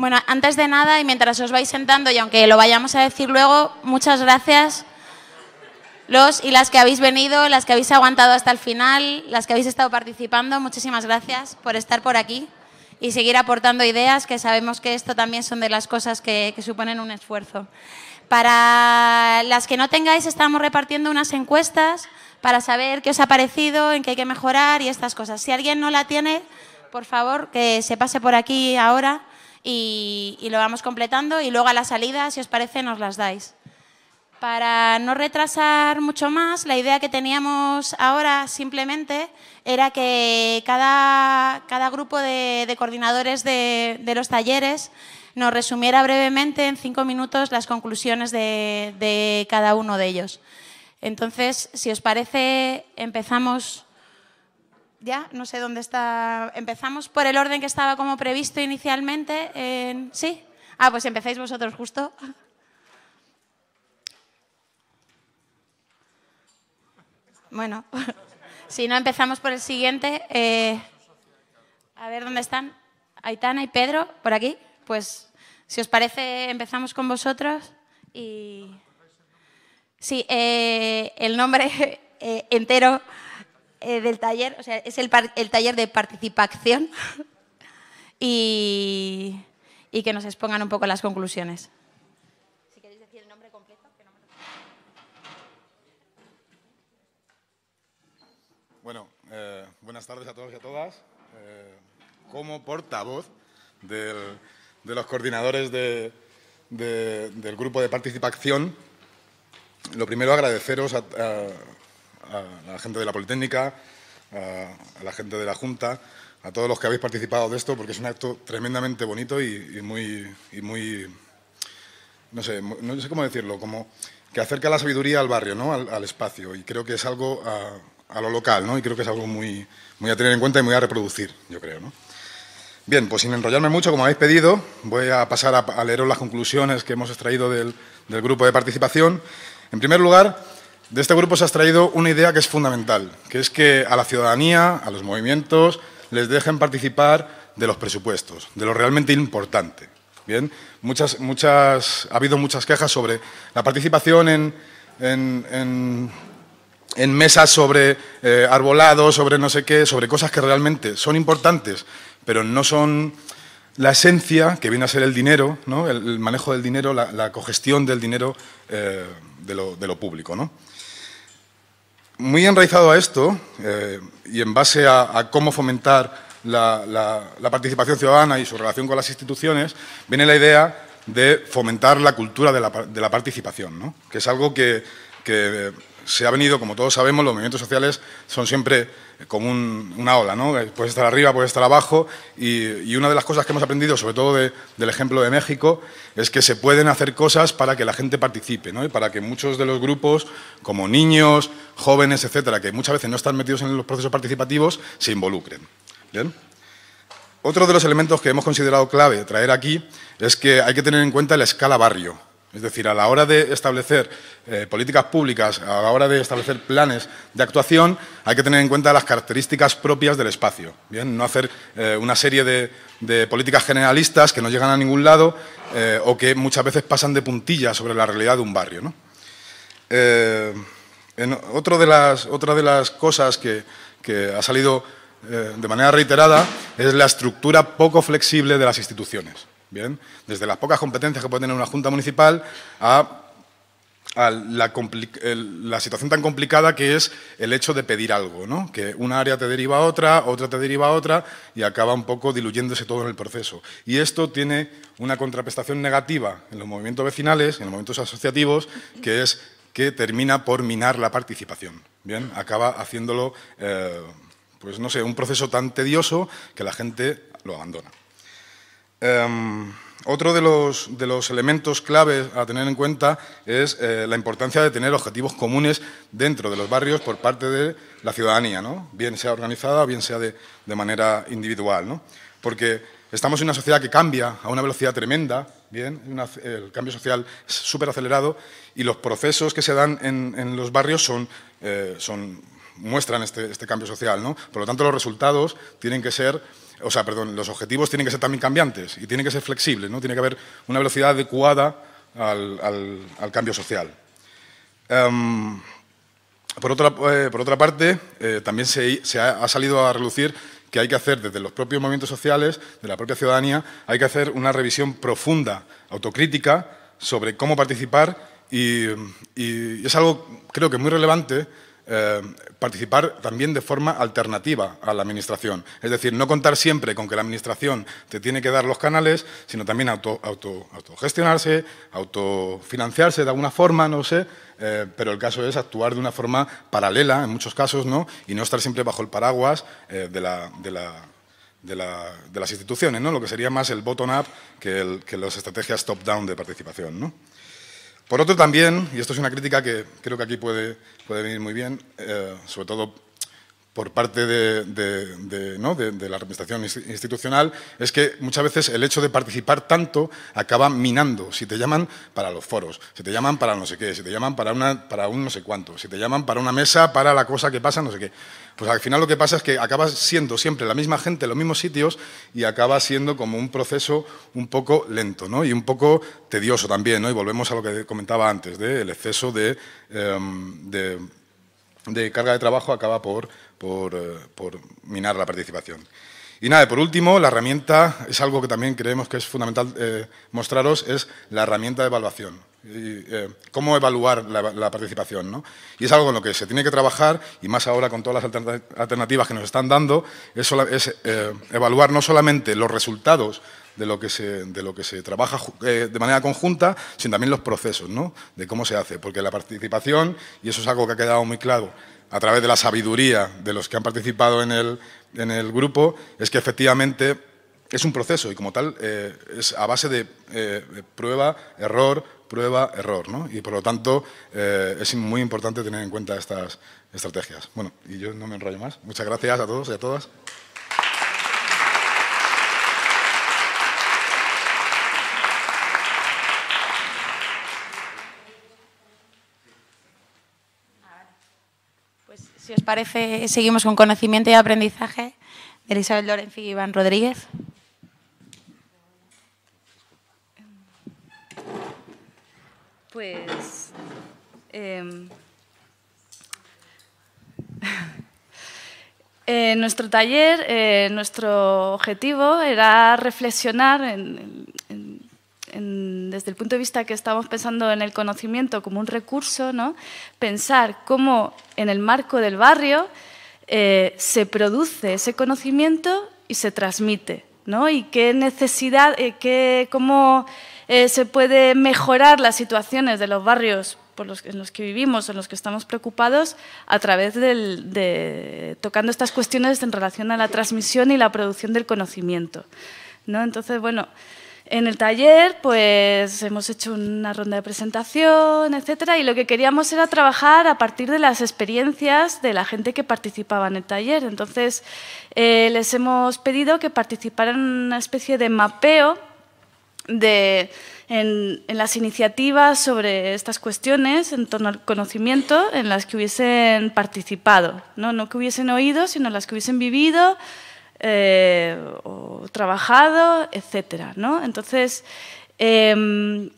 Bueno, antes de nada, y mientras os vais sentando, y aunque lo vayamos a decir luego, muchas gracias los y las que habéis venido, las que habéis aguantado hasta el final, las que habéis estado participando, muchísimas gracias por estar por aquí y seguir aportando ideas, que sabemos que esto también son de las cosas que, suponen un esfuerzo. Para las que no tengáis, estamos repartiendo unas encuestas para saber qué os ha parecido, en qué hay que mejorar y estas cosas. Si alguien no la tiene, por favor, que se pase por aquí ahora y, lo vamos completando y luego a la salida, si os parece, nos las dais. Para no retrasar mucho más, la idea que teníamos ahora simplemente era que cada, grupo de, coordinadores de, los talleres nos resumiera brevemente en cinco minutos las conclusiones de cada uno de ellos. Entonces, si os parece, empezamos ya, no sé dónde está. Empezamos por el orden que estaba como previsto inicialmente. En... ¿Sí? Ah, pues empezáis vosotros justo. Bueno, si no empezamos por el siguiente. Eh, a ver dónde están Aitana y Pedro, por aquí. Pues si os parece, empezamos con vosotros. Y. Sí, eh, el nombre eh, entero eh, del taller, o sea, es el, el taller de participación y, que nos expongan un poco las conclusiones. Bueno, buenas tardes a todos y a todas. Eh, como portavoz de los coordinadores del grupo de participación, lo primero agradeceros a a la gente de la Politécnica, a, la gente de la Junta, a todos los que habéis participado de esto, porque es un acto tremendamente bonito y, muy, muy no, sé, no sé cómo decirlo, como que acerca la sabiduría al barrio, al, espacio. Y creo que es algo a, lo local, ¿no? y creo que es algo muy, muy a tener en cuenta y muy a reproducir, yo creo. Bien, pues sin enrollarme mucho, como habéis pedido, voy a pasar a, leeros las conclusiones que hemos extraído del grupo de participación. En primer lugar, de este grupo se ha extraído una idea que es fundamental, que es que a la ciudadanía, a los movimientos, les dejen participar de los presupuestos, de lo realmente importante. Bien, muchas, muchas, ha habido muchas quejas sobre la participación en, mesas sobre eh, arbolados, sobre no sé qué, sobre cosas que realmente son importantes, pero no son la esencia, que viene a ser el dinero, ¿no? el, manejo del dinero, la, cogestión del dinero eh, de, lo, de, lo, público. ¿no? muy enraizado a esto eh, y en base a, cómo fomentar la, participación ciudadana y su relación con las instituciones, viene la idea de fomentar la cultura de la, participación, que es algo que se ha venido, como todos sabemos, los movimientos sociales son siempre como una ola, ¿no? Eh, puede estar arriba, puede estar abajo. Y, una de las cosas que hemos aprendido, sobre todo del ejemplo de México, es que se pueden hacer cosas para que la gente participe, ¿no? Y para que muchos de los grupos, como niños, jóvenes, etcétera, que muchas veces no están metidos en los procesos participativos, se involucren. ¿Bien? Otro de los elementos que hemos considerado clave traer aquí es que hay que tener en cuenta la escala barrio. Es decir, a la hora de establecer eh, políticas públicas, a la hora de establecer planes de actuación, hay que tener en cuenta las características propias del espacio. Bien, no hacer eh, una serie de, políticas generalistas que no llegan a ningún lado eh, o que muchas veces pasan de puntilla sobre la realidad de un barrio. de las, otra de las cosas que ha salido de manera reiterada es la estructura poco flexible de las instituciones. ¿bien? Desde las pocas competencias que puede tener una junta municipal a, la, situación tan complicada que es el hecho de pedir algo, Que una área te deriva a otra, otra te deriva a otra y acaba un poco diluyéndose todo en el proceso. Y esto tiene una contraprestación negativa en los movimientos vecinales, en los movimientos asociativos, que es que termina por minar la participación, ¿bien? Acaba haciéndolo... Eh, pues no sé, un proceso tan tedioso que la gente lo abandona. Em, otro de los, elementos claves a tener en cuenta es eh, la importancia de tener objetivos comunes dentro de los barrios por parte de la ciudadanía, ¿no? bien sea organizada o bien sea de, manera individual. ¿no? Porque estamos en una sociedad que cambia a una velocidad tremenda, bien, el cambio social es súper acelerado y los procesos que se dan en, los barrios eh, son, muestran este, este, cambio social. ¿no? Por lo tanto, los resultados tienen que ser o sea, perdón, los objetivos tienen que ser también cambiantes y tienen que ser flexibles, ¿no? Tiene que haber una velocidad adecuada al, cambio social. Em, eh, por, otra, parte, eh, también se, ha, salido a relucir que hay que hacer desde los propios movimientos sociales, de la propia ciudadanía, hay que hacer una revisión profunda, autocrítica, sobre cómo participar y, y es algo, creo que muy relevante, eh, participar también de forma alternativa a la Administración. Es decir, no contar siempre con que la Administración te tiene que dar los canales, sino también auto, auto, autogestionarse, autofinanciarse de alguna forma, no sé, eh, pero el caso es actuar de una forma paralela, en muchos casos, ¿no? y no estar siempre bajo el paraguas eh, de las instituciones, ¿no? lo que sería más el bottom-up que, las estrategias top-down de participación. ¿no? Por otro también, y esto es una crítica que creo que aquí puede puede venir muy bien, eh, sobre todo por parte de, la representación institucional es que muchas veces el hecho de participar tanto acaba minando. Si te llaman para los foros, si te llaman para no sé qué, si te llaman para, una, para un no sé cuánto, si te llaman para una mesa, para la cosa que pasa, no sé qué. Pues al final lo que pasa es que acabas siendo siempre la misma gente en los mismos sitios y acaba siendo como un proceso un poco lento ¿no? y un poco tedioso también. ¿no? Y volvemos a lo que comentaba antes, del exceso de em, de carga de trabajo acaba por, por, eh, minar la participación. Y nada, por último, la herramienta, es algo que también creemos que es fundamental eh, mostraros, es la herramienta de evaluación. Y, eh, cómo evaluar la, participación. ¿no? Y es algo en lo que se tiene que trabajar, y más ahora con todas las alternativas que nos están dando, es, es evaluar no solamente los resultados de lo que se, de lo que se trabaja eh, de manera conjunta, sino también los procesos, ¿no? de cómo se hace, porque la participación, y eso es algo que ha quedado muy claro a través de la sabiduría de los que han participado en el, en el grupo, es que efectivamente es un proceso y como tal eh, es a base de eh, prueba, error, prueba, error. ¿no? Y por lo tanto es muy importante tener en cuenta estas estrategias. Bueno, y yo no me enrollo más. Muchas gracias a todos y a todas. Si os parece, seguimos con conocimiento y aprendizaje de Elizabeth Lorenzi y Iván Rodríguez. Pues en em, eh, nuestro taller, eh, nuestro objetivo era reflexionar en, desde el punto de vista que estamos pensando en el conocimiento como un recurso, pensar cómo en el marco del barrio eh, se produce ese conocimiento y se transmite. ¿no? Y qué necesidad, eh, cómo eh, se puede mejorar las situaciones de los barrios por los, en los que vivimos, en los que estamos preocupados, a través de tocando estas cuestiones en relación a la transmisión y la producción del conocimiento. Entonces, bueno, en el taller, pues hemos hecho una ronda de presentación, etcétera, y lo que queríamos era trabajar a partir de las experiencias de la gente que participaba en el taller. Entonces, eh, les hemos pedido que participaran en una especie de mapeo de, en, en, las iniciativas sobre estas cuestiones en torno al conocimiento en las que hubiesen participado, no, no que hubiesen oído, sino las que hubiesen vivido eh, o trabajado, etc. ¿no? Entonces, em,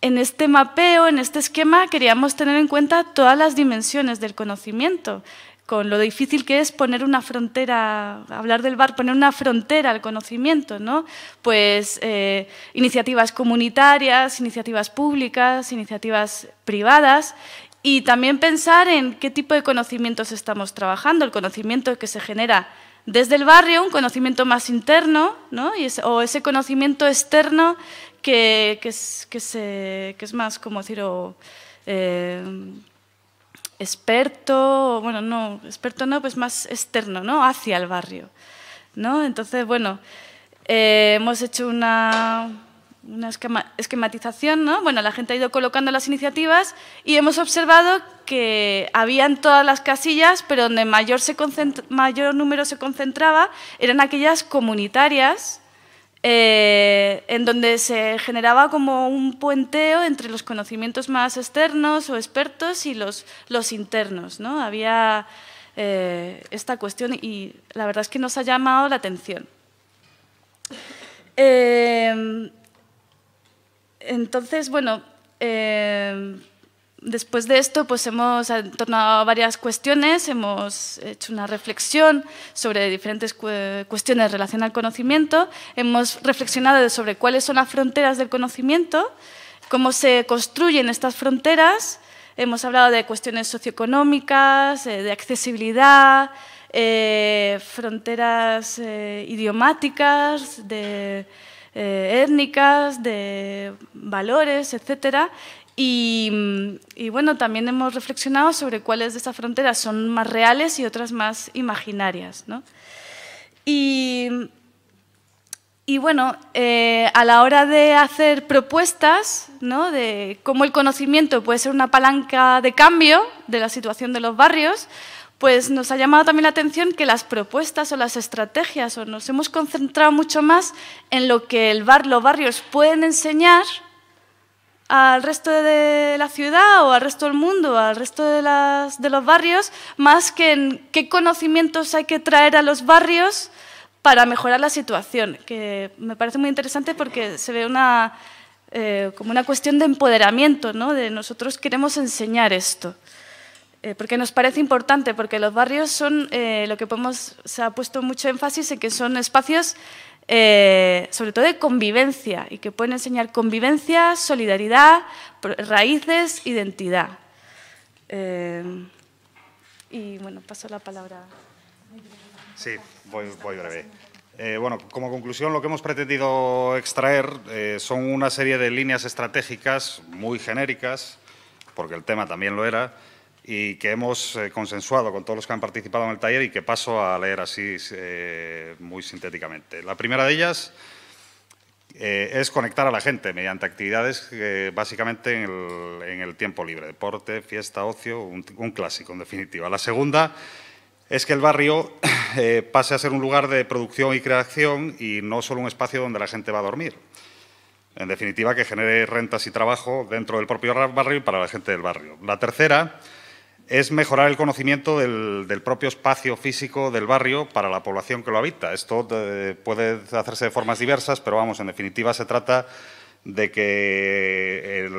en este mapeo, en este esquema, queríamos tener en cuenta todas las dimensiones del conocimiento, con lo difícil que es poner una frontera, hablar del bar, poner una frontera al conocimiento, ¿no? Pues eh, iniciativas comunitarias, iniciativas públicas, iniciativas privadas y también pensar en qué tipo de conocimientos estamos trabajando, el conocimiento que se genera desde el barrio, un conocimiento más interno, ¿no? o ese conocimiento externo que, es, es, más, como decir, eh, experto, bueno, no, experto no, pues más externo, ¿no? Hacia el barrio, ¿no? Entonces, bueno, eh, hemos hecho una, una esquematización, ¿no? Bueno, la gente ha ido colocando las iniciativas y hemos observado que habían todas las casillas, pero donde mayor, número se concentraba eran aquellas comunitarias, eh, en donde se generaba como un puenteo entre los conocimientos más externos o expertos y los, internos, ¿no? Había eh, esta cuestión y la verdad es que nos ha llamado la atención. Em, entonces, bueno, eh, después de esto, pues hemos tornado varias cuestiones, hemos hecho una reflexión sobre diferentes cuestiones relacionadas al conocimiento, hemos reflexionado sobre cuáles son las fronteras del conocimiento, cómo se construyen estas fronteras, hemos hablado de cuestiones socioeconómicas, eh, de accesibilidad, eh, fronteras idiomáticas, de eh, étnicas, de valores, etcétera. Y, bueno, también hemos reflexionado sobre cuáles de esas fronteras son más reales y otras más imaginarias. Y, bueno, eh, a la hora de hacer propuestas ¿no? de cómo el conocimiento puede ser una palanca de cambio de la situación de los barrios, pues nos ha llamado también la atención que las propuestas o las estrategias, o nos hemos concentrado mucho más en lo que el los barrios pueden enseñar al resto de la ciudad o al resto del mundo, al resto de, los barrios, más que en qué conocimientos hay que traer a los barrios para mejorar la situación, que me parece muy interesante porque se ve una, eh, como una cuestión de empoderamiento, ¿no? de nosotros queremos enseñar esto. Eh, porque nos parece importante, porque los barrios son eh, lo que se ha puesto mucho énfasis en que son espacios eh, sobre todo de convivencia y que pueden enseñar convivencia, solidaridad, raíces, identidad. y bueno, paso la palabra. Sí, voy, breve. bueno, como conclusión, lo que hemos pretendido extraer son una serie de líneas estratégicas muy genéricas, porque el tema también lo era, y que hemos eh, consensuado con todos los que han participado en el taller y que paso a leer así eh, muy sintéticamente. La primera de ellas eh, es conectar a la gente mediante actividades básicamente en el, tiempo libre, deporte, fiesta, ocio, un, un, clásico en definitiva. La segunda es que el barrio pase a ser un lugar de producción y creación y no solo un espacio donde la gente va a dormir. En definitiva, que genere rentas y trabajo dentro del propio barrio y para la gente del barrio. La tercera es mejorar el conocimiento del, propio espacio físico del barrio para la población que lo habita. Esto eh, puede hacerse de formas diversas, pero vamos, en definitiva se trata de que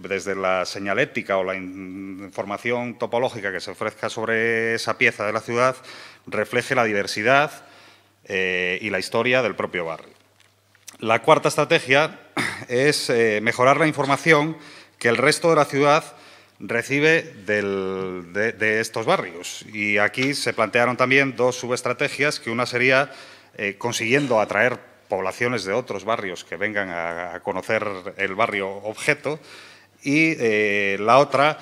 desde la señalética o la información topológica que se ofrezca sobre esa pieza de la ciudad refleje la diversidad eh, y la historia del propio barrio. La cuarta estrategia es eh, mejorar la información que el resto de la ciudad recibe de, estos barrios. Y aquí se plantearon también dos subestrategias, que una sería eh, consiguiendo atraer poblaciones de otros barrios que vengan a, conocer el barrio objeto, y eh, la otra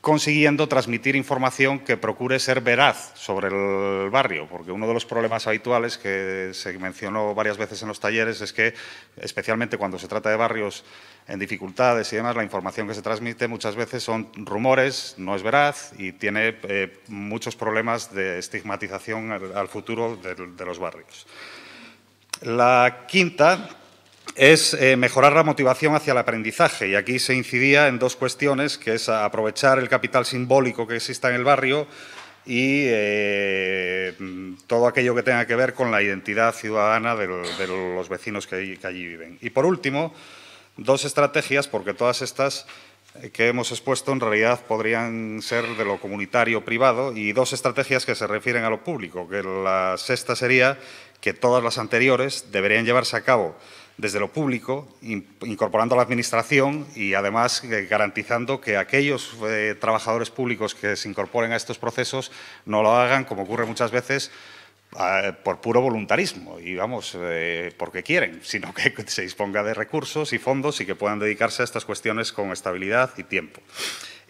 consiguiendo transmitir información que procure ser veraz sobre el barrio, porque uno de los problemas habituales que se mencionó varias veces en los talleres es que, especialmente cuando se trata de barrios en dificultades y demás, la información que se transmite muchas veces son rumores, no es veraz y tiene eh, muchos problemas de estigmatización al, futuro de los barrios. La quinta es eh, mejorar la motivación hacia el aprendizaje. Y aquí se incidía en dos cuestiones, que es aprovechar el capital simbólico que exista en el barrio y eh, todo aquello que tenga que ver con la identidad ciudadana de, los vecinos que, que allí viven. Y por último, dos estrategias, porque todas estas eh, que hemos expuesto en realidad podrían ser de lo comunitario privado y dos estrategias que se refieren a lo público, que la sexta sería que todas las anteriores deberían llevarse a cabo desde lo público, incorporando a la Administración y además eh, garantizando que aquellos eh, trabajadores públicos que se incorporen a estos procesos no lo hagan, como ocurre muchas veces, ah, por puro voluntarismo y vamos, eh, porque quieren, sino que se disponga de recursos y fondos y que puedan dedicarse a estas cuestiones con estabilidad y tiempo.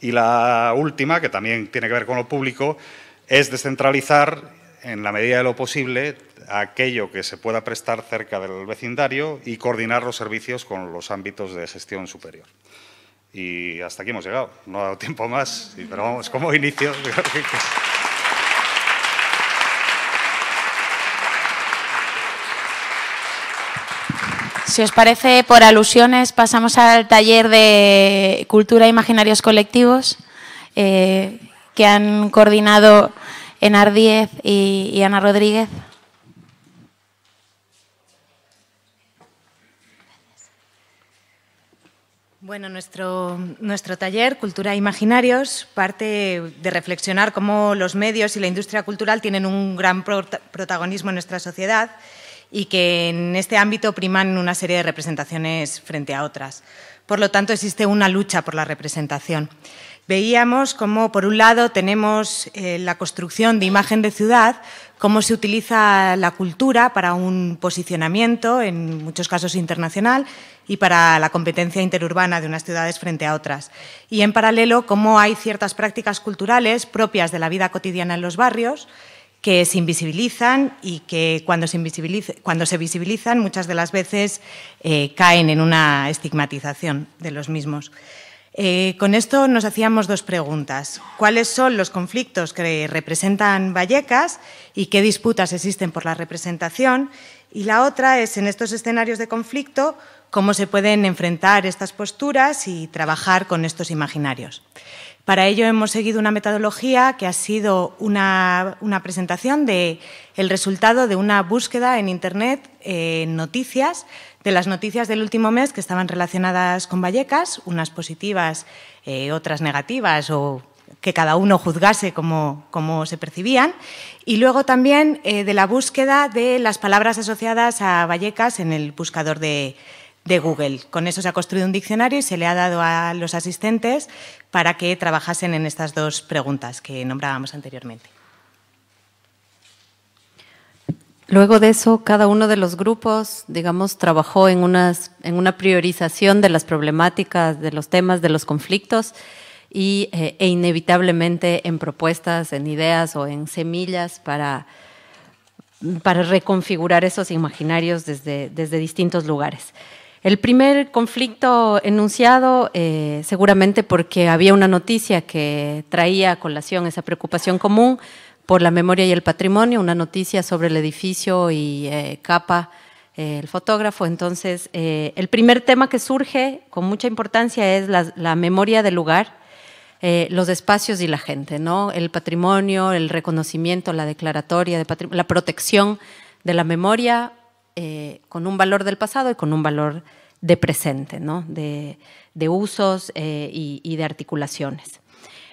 Y la última, que también tiene que ver con lo público, es descentralizar en la medida de lo posible, aquello que se pueda prestar cerca del vecindario y coordinar los servicios con los ámbitos de gestión superior. Y hasta aquí hemos llegado. No ha dado tiempo más, pero vamos, como inicio. Si os parece, por alusiones, pasamos al taller de Cultura e Imaginarios Colectivos, eh, que han coordinado Enar Díez y, Ana Rodríguez. Bueno, nuestro, nuestro, taller, Cultura e Imaginarios, parte de reflexionar cómo los medios y la industria cultural tienen un gran protagonismo en nuestra sociedad y que en este ámbito priman una serie de representaciones frente a otras. Por lo tanto, existe una lucha por la representación veíamos cómo, por un lado, tenemos eh, la construcción de imagen de ciudad, cómo se utiliza la cultura para un posicionamiento, en muchos casos internacional, y para la competencia interurbana de unas ciudades frente a otras. Y, en paralelo, cómo hay ciertas prácticas culturales propias de la vida cotidiana en los barrios que se invisibilizan y que cuando se, visibilizan muchas de las veces eh, caen en una estigmatización de los mismos. Eh, con esto nos hacíamos dos preguntas. ¿Cuáles son los conflictos que representan Vallecas y qué disputas existen por la representación? Y la otra es, en estos escenarios de conflicto, cómo se pueden enfrentar estas posturas y trabajar con estos imaginarios. Para ello hemos seguido una metodología que ha sido una, presentación del el resultado de una búsqueda en Internet eh, en noticias, de las noticias del último mes que estaban relacionadas con Vallecas, unas positivas, eh, otras negativas o que cada uno juzgase como, se percibían, y luego también eh, de la búsqueda de las palabras asociadas a Vallecas en el buscador de, de Google. Con eso se ha construido un diccionario y se le ha dado a los asistentes para que trabajasen en estas dos preguntas que nombrábamos anteriormente. Luego de eso, cada uno de los grupos, digamos, trabajó en, una priorización de las problemáticas, de los temas, de los conflictos eh, e inevitablemente en propuestas, en ideas o en semillas para, reconfigurar esos imaginarios desde distintos lugares. El primer conflicto enunciado, eh, seguramente porque había una noticia que traía a colación esa preocupación común por la memoria y el patrimonio, una noticia sobre el edificio y eh, capa eh, el fotógrafo. Entonces, el primer tema que surge con mucha importancia es la, memoria del lugar, los espacios y la gente, ¿no? El patrimonio, el reconocimiento, la declaratoria, de la protección de la memoria eh, con un valor del pasado y con un valor de presente, de, usos eh, y, de articulaciones.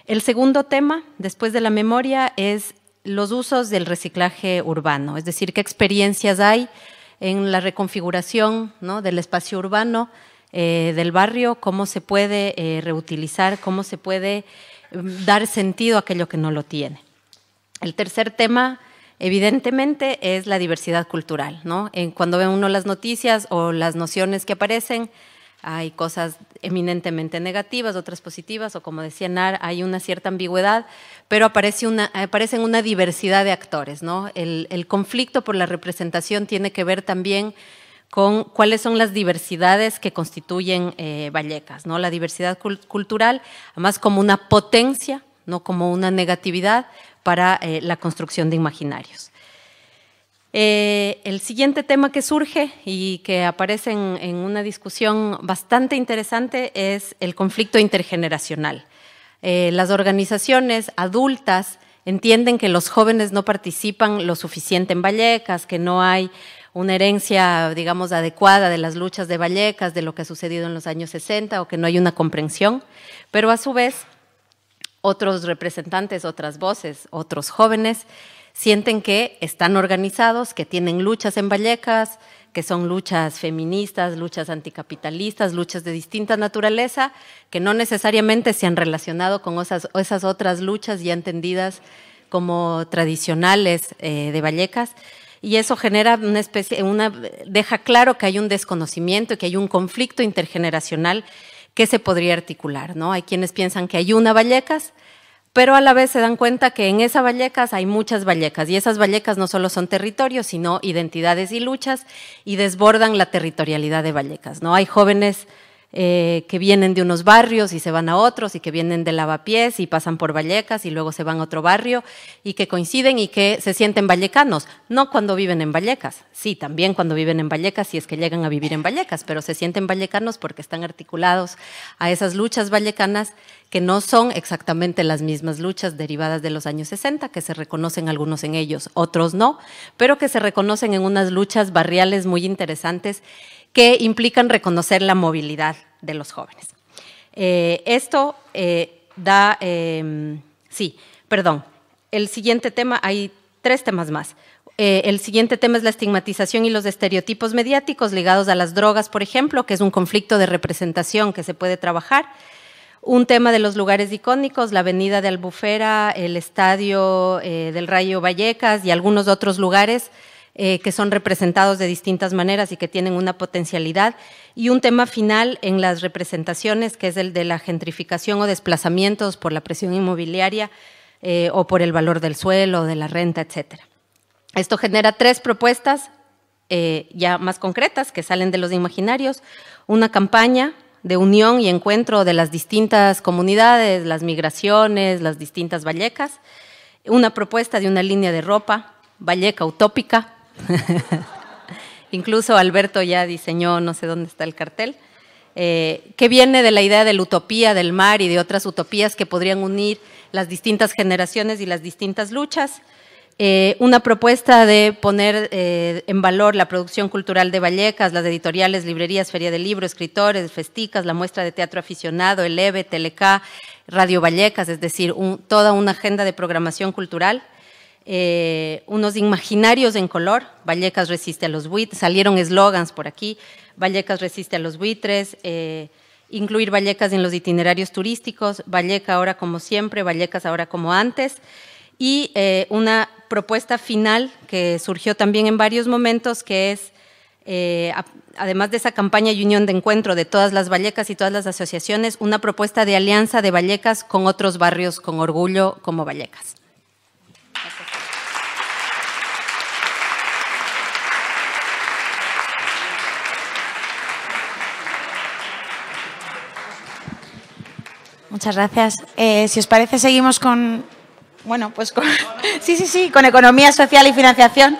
El segundo tema, después de la memoria, es los usos del reciclaje urbano, es decir, qué experiencias hay en la reconfiguración del espacio urbano, eh, del barrio, cómo se puede reutilizar, cómo se puede mm, dar sentido a aquello que no lo tiene. El tercer tema evidentemente es la diversidad cultural. ¿no? En, cuando ve uno las noticias o las nociones que aparecen, hay cosas eminentemente negativas, otras positivas, o como decía Nar, hay una cierta ambigüedad, pero aparece una, aparecen una diversidad de actores. ¿no? El, conflicto por la representación tiene que ver también con cuáles son las diversidades que constituyen eh, Vallecas, ¿no? la diversidad cultural, además como una potencia, no como una negatividad, para eh, la construcción de imaginarios. Eh, el siguiente tema que surge y que aparece en, una discusión bastante interesante es el conflicto intergeneracional. Eh, las organizaciones adultas entienden que los jóvenes no participan lo suficiente en Vallecas, que no hay una herencia, digamos, adecuada de las luchas de Vallecas, de lo que ha sucedido en los años 60 o que no hay una comprensión, pero a su vez otros representantes, otras voces, otros jóvenes, sienten que están organizados, que tienen luchas en Vallecas, que son luchas feministas, luchas anticapitalistas, luchas de distinta naturaleza, que no necesariamente se han relacionado con esas, otras luchas ya entendidas como tradicionales eh, de Vallecas. Y eso genera una especie, deja claro que hay un desconocimiento, que hay un conflicto intergeneracional ¿Qué se podría articular, ¿no? Hay quienes piensan que hay una Vallecas, pero a la vez se dan cuenta que en esa Vallecas hay muchas Vallecas y esas Vallecas no solo son territorios, sino identidades y luchas y desbordan la territorialidad de Vallecas, ¿no? Hay jóvenes eh, que vienen de unos barrios y se van a otros, y que vienen de Lavapiés y pasan por Vallecas y luego se van a otro barrio, y que coinciden y que se sienten vallecanos, no cuando viven en Vallecas, sí, también cuando viven en Vallecas, si es que llegan a vivir en Vallecas, pero se sienten vallecanos porque están articulados a esas luchas vallecanas que no son exactamente las mismas luchas derivadas de los años 60, que se reconocen algunos en ellos, otros no, pero que se reconocen en unas luchas barriales muy interesantes que implican reconocer la movilidad de los jóvenes. Eh, esto eh, da, em, sí, perdón, el siguiente tema, hay tres temas más. Eh, el siguiente tema es la estigmatización y los estereotipos mediáticos ligados a las drogas, por ejemplo, que es un conflicto de representación que se puede trabajar. Un tema de los lugares icónicos, la avenida de Albufera, el estadio del Rayo Vallecas y algunos otros lugares eh, que son representados de distintas maneras y que tienen una potencialidad. Y un tema final en las representaciones, que es el de la gentrificación o desplazamientos por la presión inmobiliaria eh, o por el valor del suelo, de la renta, etc. Esto genera tres propuestas eh, ya más concretas que salen de los imaginarios. Una campaña de unión y encuentro de las distintas comunidades, las migraciones, las distintas vallecas. Una propuesta de una línea de ropa, Valleca Utópica, Incluso Alberto ya diseñó, no sé dónde está el cartel, eh, que viene de la idea de la utopía del mar y de otras utopías que podrían unir las distintas generaciones y las distintas luchas. Eh, una propuesta de poner eh, en valor la producción cultural de Vallecas, las editoriales, librerías, Feria de Libro, escritores, festicas, la muestra de teatro aficionado, el EVE, teleca Radio Vallecas, es decir, toda una agenda de programación cultural. Eh, unos imaginarios en color, Vallecas resiste a los buitres, salieron eslogans por aquí, Vallecas resiste a los buitres, eh, incluir Vallecas en los itinerarios turísticos, Valleca ahora como siempre, Vallecas ahora como antes, y eh, una propuesta final que surgió también en varios momentos, que es, además de esa campaña y unión de encuentro de todas las Vallecas y todas las asociaciones, una propuesta de alianza de Vallecas con otros barrios con orgullo como Vallecas. Muchas gracias. Eh, si os parece, seguimos con. Bueno, pues con. Sí, sí, sí, con economía social y financiación.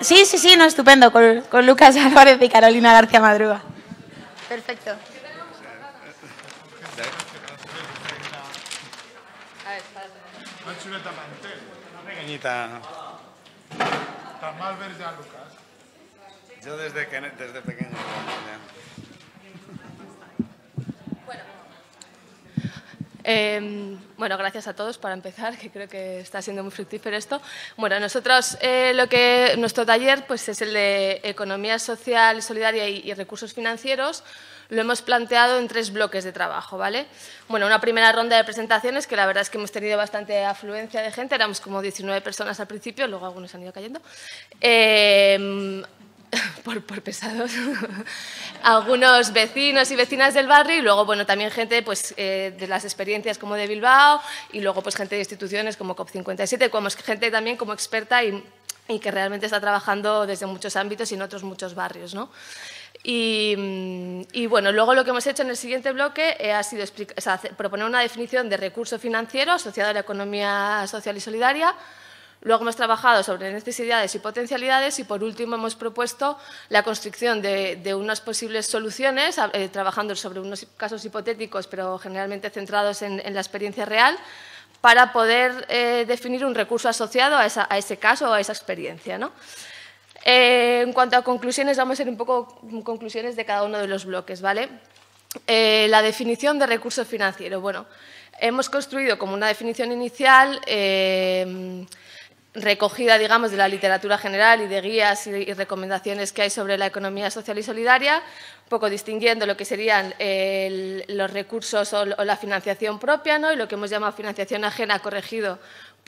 Sí, sí, sí, no, estupendo. Con, con Lucas Álvarez y Carolina García Madruga. Perfecto. Una pequeñita. Tamal Lucas. Yo desde, que, desde pequeño. Em, bueno, gracias a todos para empezar, que creo que está siendo muy fructífero esto. Bueno, nosotros eh, lo que nuestro taller pues es el de economía social solidaria y, recursos financieros lo hemos planteado en tres bloques de trabajo, ¿vale? Bueno, una primera ronda de presentaciones, que la verdad es que hemos tenido bastante afluencia de gente, éramos como 19 personas al principio, luego algunos han ido cayendo. Eh, por, pesados, algunos vecinos y vecinas del barrio y luego, bueno, también gente pues, eh, de las experiencias como de Bilbao y luego pues gente de instituciones como COP57, como gente también como experta y, que realmente está trabajando desde muchos ámbitos y en otros muchos barrios, ¿no? Y, bueno, luego lo que hemos hecho en el siguiente bloque eh, ha sido proponer una definición de recurso financiero asociado a la economía social y solidaria, Luego hemos trabajado sobre necesidades y potencialidades y, por último, hemos propuesto la construcción de, unas posibles soluciones, eh, trabajando sobre unos casos hipotéticos, pero generalmente centrados en, la experiencia real, para poder eh, definir un recurso asociado a, ese caso o a esa experiencia. Eh, en cuanto a conclusiones, vamos a ir un poco conclusiones de cada uno de los bloques. ¿vale? la definición de recurso financiero. Bueno, hemos construido como una definición inicial recogida, digamos, de la literatura general y de guías y, recomendaciones que hay sobre la economía social y solidaria, un poco distinguiendo lo que serían eh, los recursos o, la financiación propia ¿no? y lo que hemos llamado financiación ajena corregido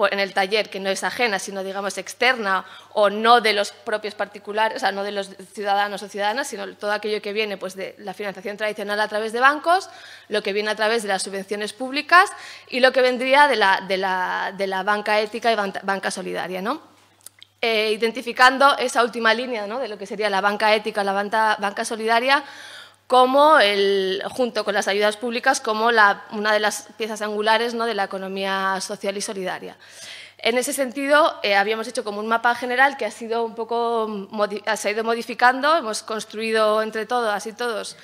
en el taller que no es ajena, sino digamos externa o no de los propios particulares, o sea, no de los ciudadanos o ciudadanas, sino todo aquello que viene pues, de la financiación tradicional a través de bancos, lo que viene a través de las subvenciones públicas y lo que vendría de la, de la, banca ética y banca solidaria. ¿no? Eh, identificando esa última línea ¿no? de lo que sería la banca ética, la banca solidaria, como el, junto con las ayudas públicas como una de las piezas angulares ¿no? de la economía social y solidaria. En ese sentido, eh, habíamos hecho como un mapa general que ha sido un poco, se ha ido modificando, hemos construido entre todos, y todos,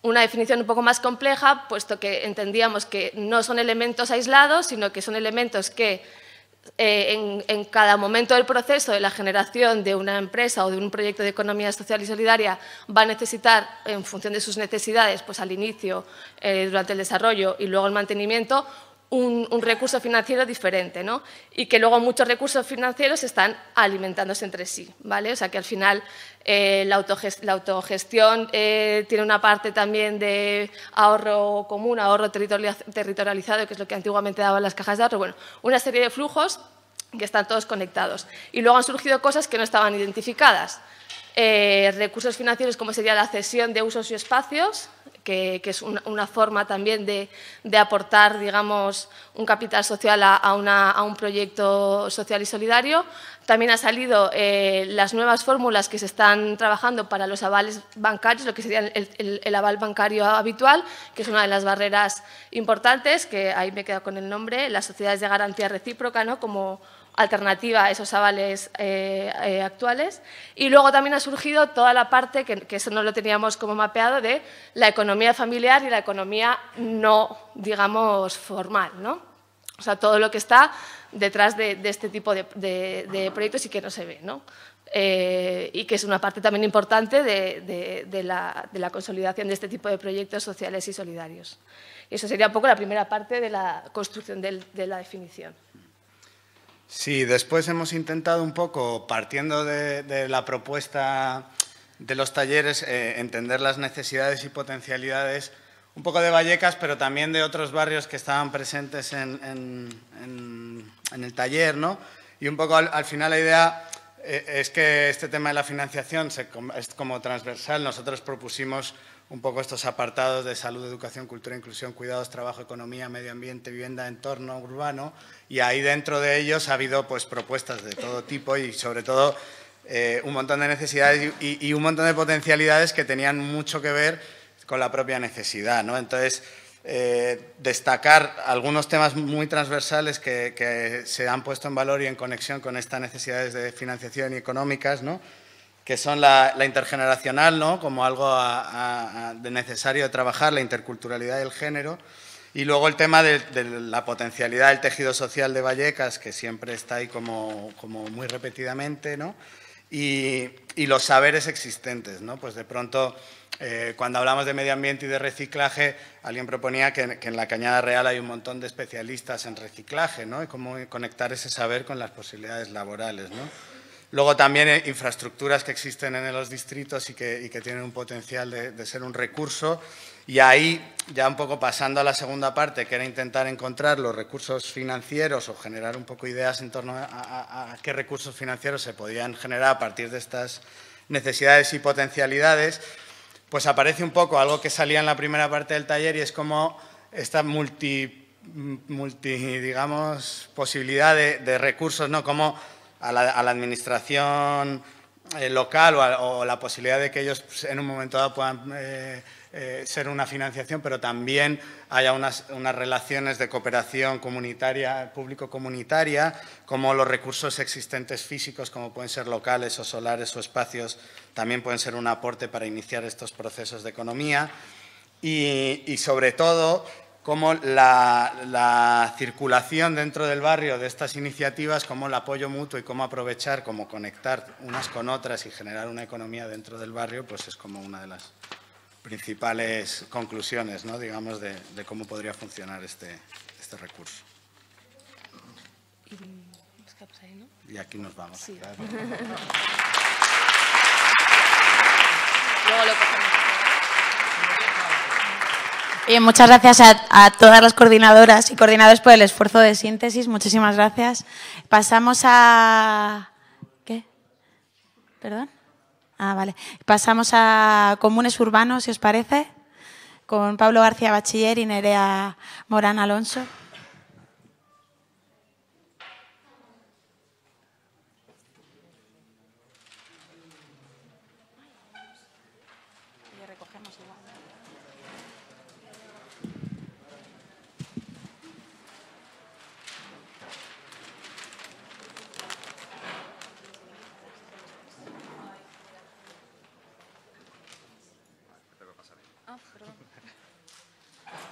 una definición un poco más compleja, puesto que entendíamos que no son elementos aislados, sino que son elementos que eh, en, cada momento del proceso de la generación de una empresa o de un proyecto de economía social y solidaria va a necesitar, en función de sus necesidades, pues al inicio, eh, durante el desarrollo y luego el mantenimiento, un, recurso financiero diferente, ¿no? Y que luego muchos recursos financieros están alimentándose entre sí, ¿vale? O sea que al final eh, la, autogestión eh, tiene una parte también de ahorro común, ahorro territorializado, que es lo que antiguamente daban las cajas de ahorro, bueno, una serie de flujos que están todos conectados. Y luego han surgido cosas que no estaban identificadas. Eh, recursos financieros como sería la cesión de usos y espacios, que, es una forma también de, aportar, digamos, un capital social a, un proyecto social y solidario. También han salido eh, las nuevas fórmulas que se están trabajando para los avales bancarios, lo que sería el, aval bancario habitual, que es una de las barreras importantes, que ahí me quedo con el nombre, las sociedades de garantía recíproca, ¿no? como alternativa a esos avales eh, eh, actuales. Y luego también ha surgido toda la parte, que, eso no lo teníamos como mapeado, de la economía familiar y la economía no, digamos, formal. ¿no? O sea, todo lo que está detrás de, este tipo de, proyectos y que no se ve. Eh, y que es una parte también importante de la consolidación de este tipo de proyectos sociales y solidarios. Y eso sería un poco la primera parte de la construcción de la definición. Sí, después hemos intentado un poco, partiendo de, la propuesta de los talleres, eh, entender las necesidades y potencialidades un poco de Vallecas, pero también de otros barrios que estaban presentes en, el taller, ¿no? Y un poco al, final la idea eh, es que este tema de la financiación es como transversal. Nosotros propusimos un poco estos apartados de salud, educación, cultura, inclusión, cuidados, trabajo, economía, medio ambiente, vivienda, entorno urbano, y ahí dentro de ellos ha habido pues, propuestas de todo tipo y sobre todo eh, un montón de necesidades y, un montón de potencialidades que tenían mucho que ver con la propia necesidad. ¿no? Entonces, eh, destacar algunos temas muy transversales que, que, se han puesto en valor y en conexión con estas necesidades de financiación y económicas, ¿no? que son la, intergeneracional, ¿no? como algo de necesario de trabajar, la interculturalidad del género, y luego el tema de, la potencialidad del tejido social de Vallecas, que siempre está ahí como, muy repetidamente, ¿no? y, los saberes existentes. ¿no? Pues de pronto, eh, cuando hablamos de medio ambiente y de reciclaje, alguien proponía que, que, en la Cañada Real hay un montón de especialistas en reciclaje, ¿no? y cómo conectar ese saber con las posibilidades laborales. ¿no? Luego también eh, infraestructuras que existen en los distritos y que, tienen un potencial de, ser un recurso. Y ahí, ya un poco pasando a la segunda parte, que era intentar encontrar los recursos financieros o generar un poco ideas en torno a, qué recursos financieros se podían generar a partir de estas necesidades y potencialidades, pues aparece un poco algo que salía en la primera parte del taller y es como esta multi, multi digamos, posibilidad de, de recursos, ¿no? Como a la, administración eh, local o, la posibilidad de que ellos pues, en un momento dado puedan eh, eh, ser una financiación, pero también haya unas, relaciones de cooperación comunitaria, público-comunitaria, como los recursos existentes físicos, como pueden ser locales o solares o espacios, también pueden ser un aporte para iniciar estos procesos de economía. y sobre todo, como la, circulación dentro del barrio de estas iniciativas, como el apoyo mutuo y cómo aprovechar, cómo conectar unas con otras y generar una economía dentro del barrio, pues es como una de las principales conclusiones, digamos, de, cómo podría funcionar este, este recurso. Y aquí nos vamos. Eh, muchas gracias a, todas las coordinadoras y coordinadores por el esfuerzo de síntesis. Muchísimas gracias. Pasamos a... ¿Qué? ¿Perdón? Ah, vale. Pasamos a comunes urbanos, si os parece, con Pablo García Bachiller y Nerea Morán Alonso.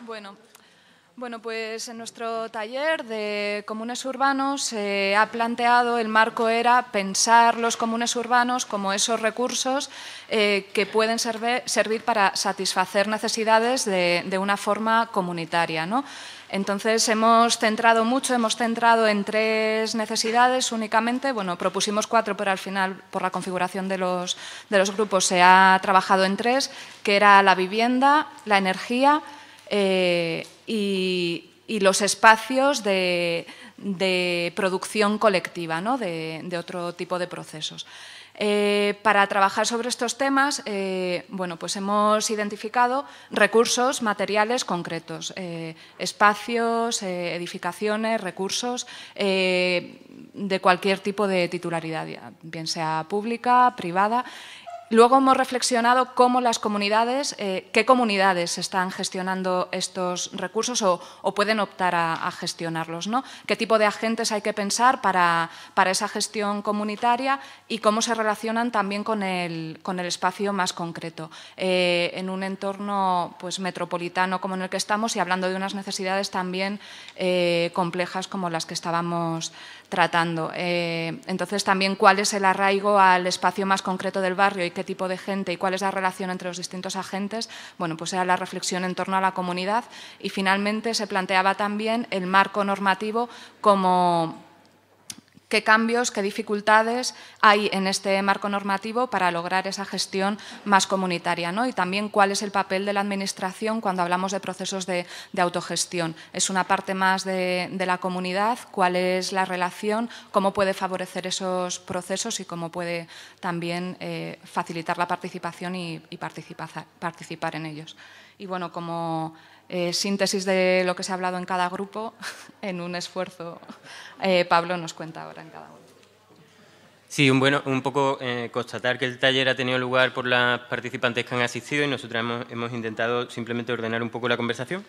Bueno, bueno, pues en nuestro taller de comunes urbanos se eh, ha planteado, el marco era pensar los comunes urbanos como esos recursos eh, que pueden servir para satisfacer necesidades de, de una forma comunitaria. ¿no? Entonces hemos centrado mucho, hemos centrado en tres necesidades únicamente, bueno, propusimos cuatro, pero al final por la configuración de los, de los grupos se ha trabajado en tres, que era la vivienda, la energía eh, y, los espacios de, producción colectiva de, otro tipo de procesos. Eh, para trabajar sobre estos temas, eh, bueno, pues hemos identificado recursos materiales concretos, espacios, edificaciones, recursos de cualquier tipo de titularidad, bien sea pública, privada, Luego hemos reflexionado cómo las comunidades, eh, qué comunidades están gestionando estos recursos o, pueden optar a, gestionarlos, ¿no? qué tipo de agentes hay que pensar para, para, esa gestión comunitaria y cómo se relacionan también con el, con el espacio más concreto. Eh, en un entorno pues, metropolitano como en el que estamos y hablando de unas necesidades también eh, complejas como las que estábamos tratando. entonces, también cuál es el arraigo al espacio más concreto del barrio y qué este tipo de gente y cuál es la relación entre los distintos agentes, bueno, pues era la reflexión en torno a la comunidad y finalmente se planteaba también el marco normativo como qué cambios, qué dificultades hay en este marco normativo para lograr esa gestión más comunitaria ¿no? y también cuál es el papel de la Administración cuando hablamos de procesos de, autogestión. ¿Es una parte más de, la comunidad? ¿Cuál es la relación? ¿Cómo puede favorecer esos procesos y cómo puede también eh, facilitar la participación y, participar en ellos? Y bueno, como eh, síntesis de lo que se ha hablado en cada grupo, en un esfuerzo, eh, Pablo nos cuenta ahora en cada uno. Sí, un, bueno, un poco eh, constatar que el taller ha tenido lugar por las participantes que han asistido y nosotros hemos, intentado simplemente ordenar un poco la conversación.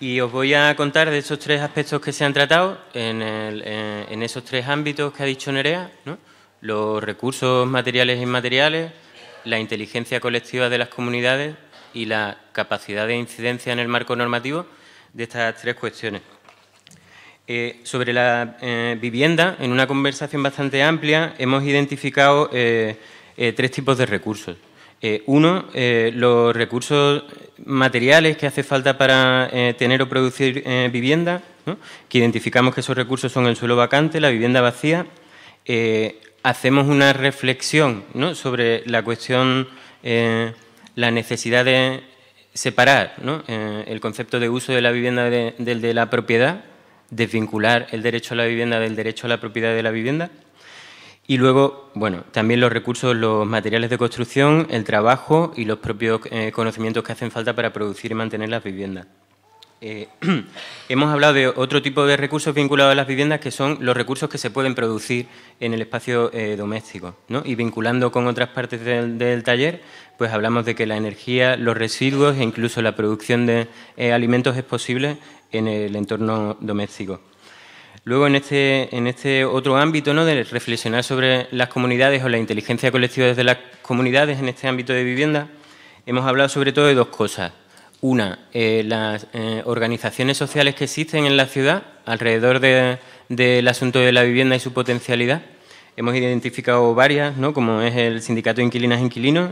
Y os voy a contar de esos tres aspectos que se han tratado en, esos tres ámbitos que ha dicho Nerea, los recursos materiales e inmateriales, la inteligencia colectiva de las comunidades y la capacidad de incidencia en el marco normativo de estas tres cuestiones. Eh, sobre la eh, vivienda, en una conversación bastante amplia, hemos identificado eh, tres tipos de recursos. uno, los recursos materiales que hace falta para tener o producir vivienda, que identificamos que esos recursos son el suelo vacante, la vivienda vacía. hacemos una reflexión sobre la cuestión la necesidad de separar eh, el concepto de uso de la vivienda de, del de la propiedad, desvincular el derecho a la vivienda del derecho a la propiedad de la vivienda. Y luego, bueno, también los recursos, los materiales de construcción, el trabajo y los propios eh, conocimientos que hacen falta para producir y mantener las viviendas. Eh, hemos hablado de otro tipo de recursos vinculados a las viviendas que son los recursos que se pueden producir en el espacio doméstico. Y vinculando con otras partes del taller, pues hablamos de que la energía, los residuos e incluso la producción de eh, alimentos es posible en el entorno doméstico. Luego, en este, en este otro ámbito, ¿no? de reflexionar sobre las comunidades o la inteligencia colectiva desde las comunidades en este ámbito de vivienda, hemos hablado sobre todo de dos cosas. Una, eh, las eh, organizaciones sociales que existen en la ciudad alrededor del asunto de la vivienda y su potencialidad. Hemos identificado varias, ¿no? como es el Sindicato de Inquilinas e Inquilinos,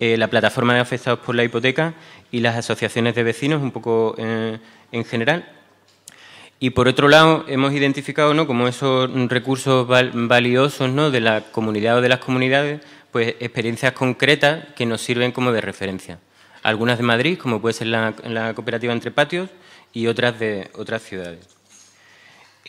eh, la plataforma de afectados por la hipoteca y las asociaciones de vecinos, un poco eh, en general. Y por otro lado, hemos identificado ¿no? como esos recursos valiosos ¿no? de la comunidad o de las comunidades, pues experiencias concretas que nos sirven como de referencia. Algunas de Madrid, como puede ser la cooperativa Entre Patios, y otras de otras ciudades.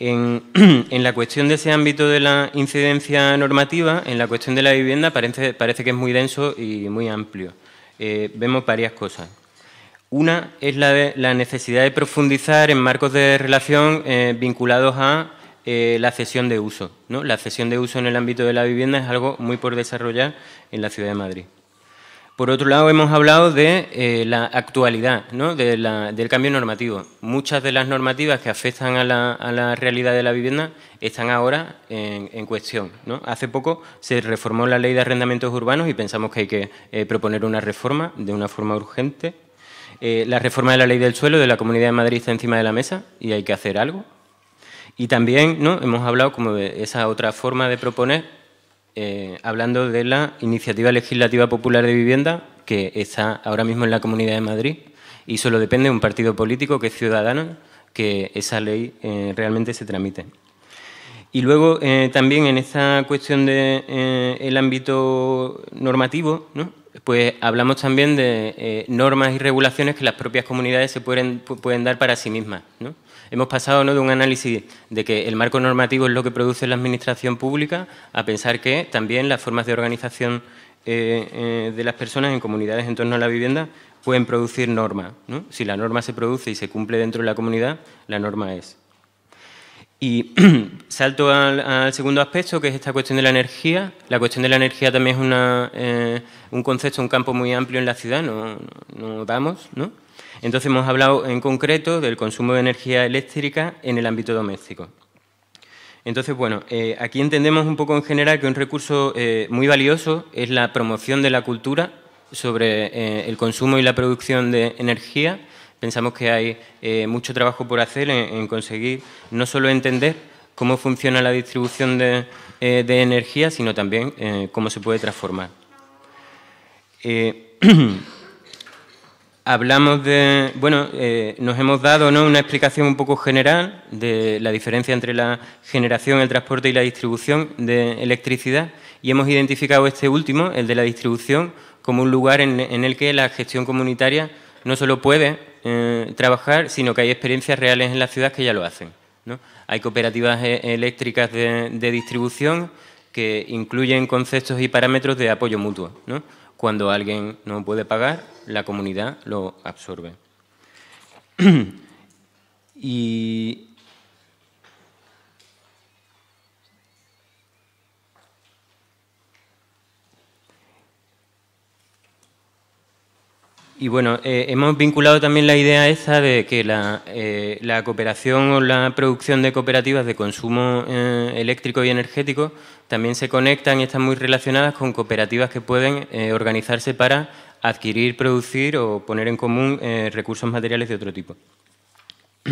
En, la cuestión de ese ámbito de la incidencia normativa, en la cuestión de la vivienda parece, parece que es muy denso y muy amplio. Eh, vemos varias cosas. Una es la, la, necesidad de profundizar en marcos de relación eh, vinculados a eh, la cesión de uso. ¿no? La cesión de uso en el ámbito de la vivienda es algo muy por desarrollar en la Ciudad de Madrid. Por otro lado, hemos hablado de eh, la actualidad, ¿no? del cambio normativo. Muchas de las normativas que afectan a la, realidad de la vivienda están ahora en, cuestión. ¿no? Hace poco se reformó la ley de arrendamientos urbanos y pensamos que hay que eh, proponer una reforma de una forma urgente. Eh, la reforma de la ley del suelo de la Comunidad de Madrid está encima de la mesa y hay que hacer algo. Y también ¿no? hemos hablado como de esa otra forma de proponer eh, hablando de la Iniciativa Legislativa Popular de Vivienda, que está ahora mismo en la Comunidad de Madrid y solo depende de un partido político que es Ciudadano que esa ley eh, realmente se tramite. Y luego eh, también en esta cuestión del de, el ámbito normativo, ¿no? Pues hablamos también de eh, normas y regulaciones que las propias comunidades se pueden, pueden dar para sí mismas. ¿no? Hemos pasado de un análisis de que el marco normativo es lo que produce la administración pública a pensar que también las formas de organización eh, eh, de las personas en comunidades en torno a la vivienda pueden producir normas. ¿no? Si la norma se produce y se cumple dentro de la comunidad, la norma es. Y salto al, segundo aspecto, que es esta cuestión de la energía. La cuestión de la energía también es eh, un concepto, un campo muy amplio en la ciudad, no, damos, ¿no? Entonces hemos hablado en concreto del consumo de energía eléctrica en el ámbito doméstico. Entonces, bueno, eh, aquí entendemos un poco en general que un recurso eh, muy valioso es la promoción de la cultura sobre el consumo y la producción de energía Pensamos que hay eh, mucho trabajo por hacer en, conseguir no solo entender cómo funciona la distribución de, eh, energía, sino también eh, cómo se puede transformar. hablamos de, bueno, nos hemos dado una explicación un poco general de la diferencia entre la generación, el transporte y la distribución de electricidad y hemos identificado este último, el de la distribución, como un lugar en, en el que la gestión comunitaria no solo puede eh, trabajar, sino que hay experiencias reales en la ciudad que ya lo hacen. Hay cooperativas eh, eléctricas de, distribución que incluyen conceptos y parámetros de apoyo mutuo. Cuando alguien no puede pagar, la comunidad lo absorbe. y Y bueno, eh, hemos vinculado también la idea esa de que la, eh, cooperación o la producción de cooperativas de consumo eh, eléctrico y energético también se conectan y están muy relacionadas con cooperativas que pueden organizarse para adquirir, producir o poner en común recursos materiales de otro tipo.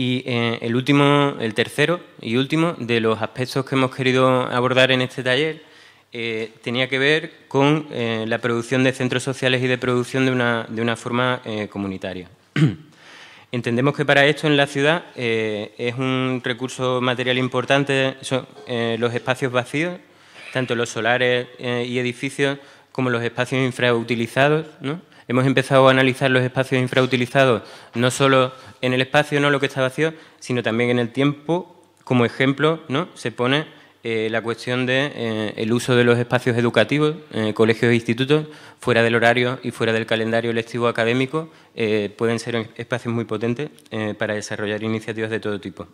Y el último, el tercero y último de los aspectos que hemos querido abordar en este taller eh, tenía que ver con eh, la producción de centros sociales y de producción de una, de una forma eh, comunitaria. Entendemos que para esto en la ciudad es un recurso material importante son los espacios vacíos, tanto los solares y edificios como los espacios infrautilizados. ¿no? Hemos empezado a analizar los espacios infrautilizados no solo en el espacio, no lo que está vacío, sino también en el tiempo. Como ejemplo, ¿no? se pone eh, la cuestión de eh, el uso de los espacios educativos, eh, colegios e institutos, fuera del horario y fuera del calendario lectivo académico, pueden ser espacios muy potentes para desarrollar iniciativas de todo tipo.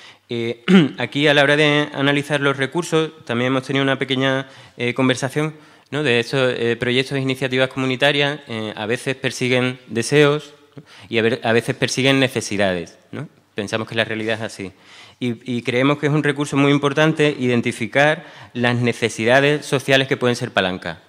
aquí, a la hora de analizar los recursos, también hemos tenido una pequeña conversación de estos proyectos e iniciativas comunitarias, a veces persiguen deseos y a, a veces persiguen necesidades. ¿no? Pensamos que la realidad es así y, creemos que es un recurso muy importante identificar las necesidades sociales que pueden ser palanca.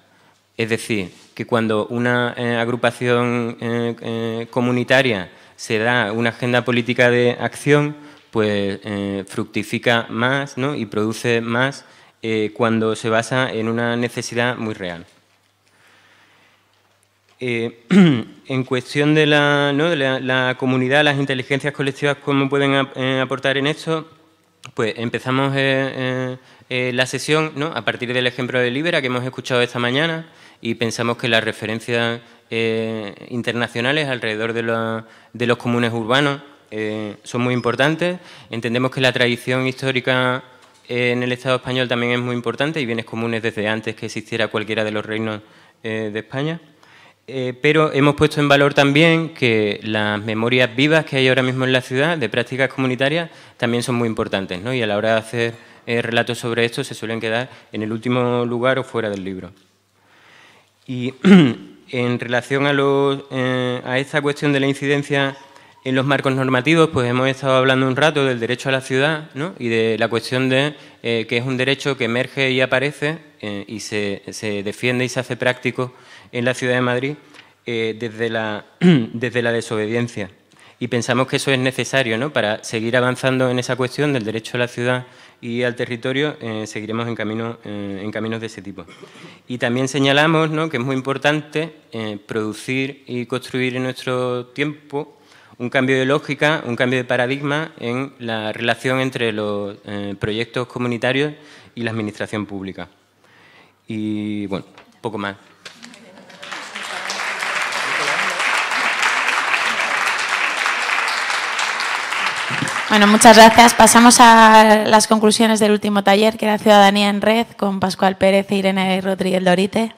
Es decir, que cuando una eh, agrupación eh, eh, comunitaria se da una agenda política de acción, pues fructifica más y produce más cuando se basa en una necesidad muy real. Eh, en cuestión de, la, comunidad, las inteligencias colectivas, ¿cómo pueden eh, aportar en esto? Pues empezamos eh, la sesión a partir del ejemplo de Libera que hemos escuchado esta mañana y pensamos que las referencias internacionales alrededor de, los comunes urbanos son muy importantes. Entendemos que la tradición histórica en el Estado español también es muy importante y bienes comunes desde antes que existiera cualquiera de los reinos de España. Eh, pero hemos puesto en valor también que las memorias vivas que hay ahora mismo en la ciudad de prácticas comunitarias también son muy importantes, Y a la hora de hacer eh, relatos sobre esto se suelen quedar en el último lugar o fuera del libro. Y en relación eh, a esta cuestión de la incidencia en los marcos normativos, pues hemos estado hablando un rato del derecho a la ciudad y de la cuestión de eh, que es un derecho que emerge y aparece eh, y se, defiende y se hace práctico en la ciudad de Madrid eh, desde, la, desde la desobediencia. Y pensamos que eso es necesario para seguir avanzando en esa cuestión del derecho a la ciudad y al territorio, seguiremos en, camino, en caminos de ese tipo. Y también señalamos que es muy importante producir y construir en nuestro tiempo un cambio de lógica, un cambio de paradigma en la relación entre los eh, proyectos comunitarios y la administración pública. Y bueno, poco más. Bueno, muchas gracias. Pasamos a las conclusiones del último taller, que era Ciudadanía en Red, con Pascual Pérez e Irene Rodríguez Dorite.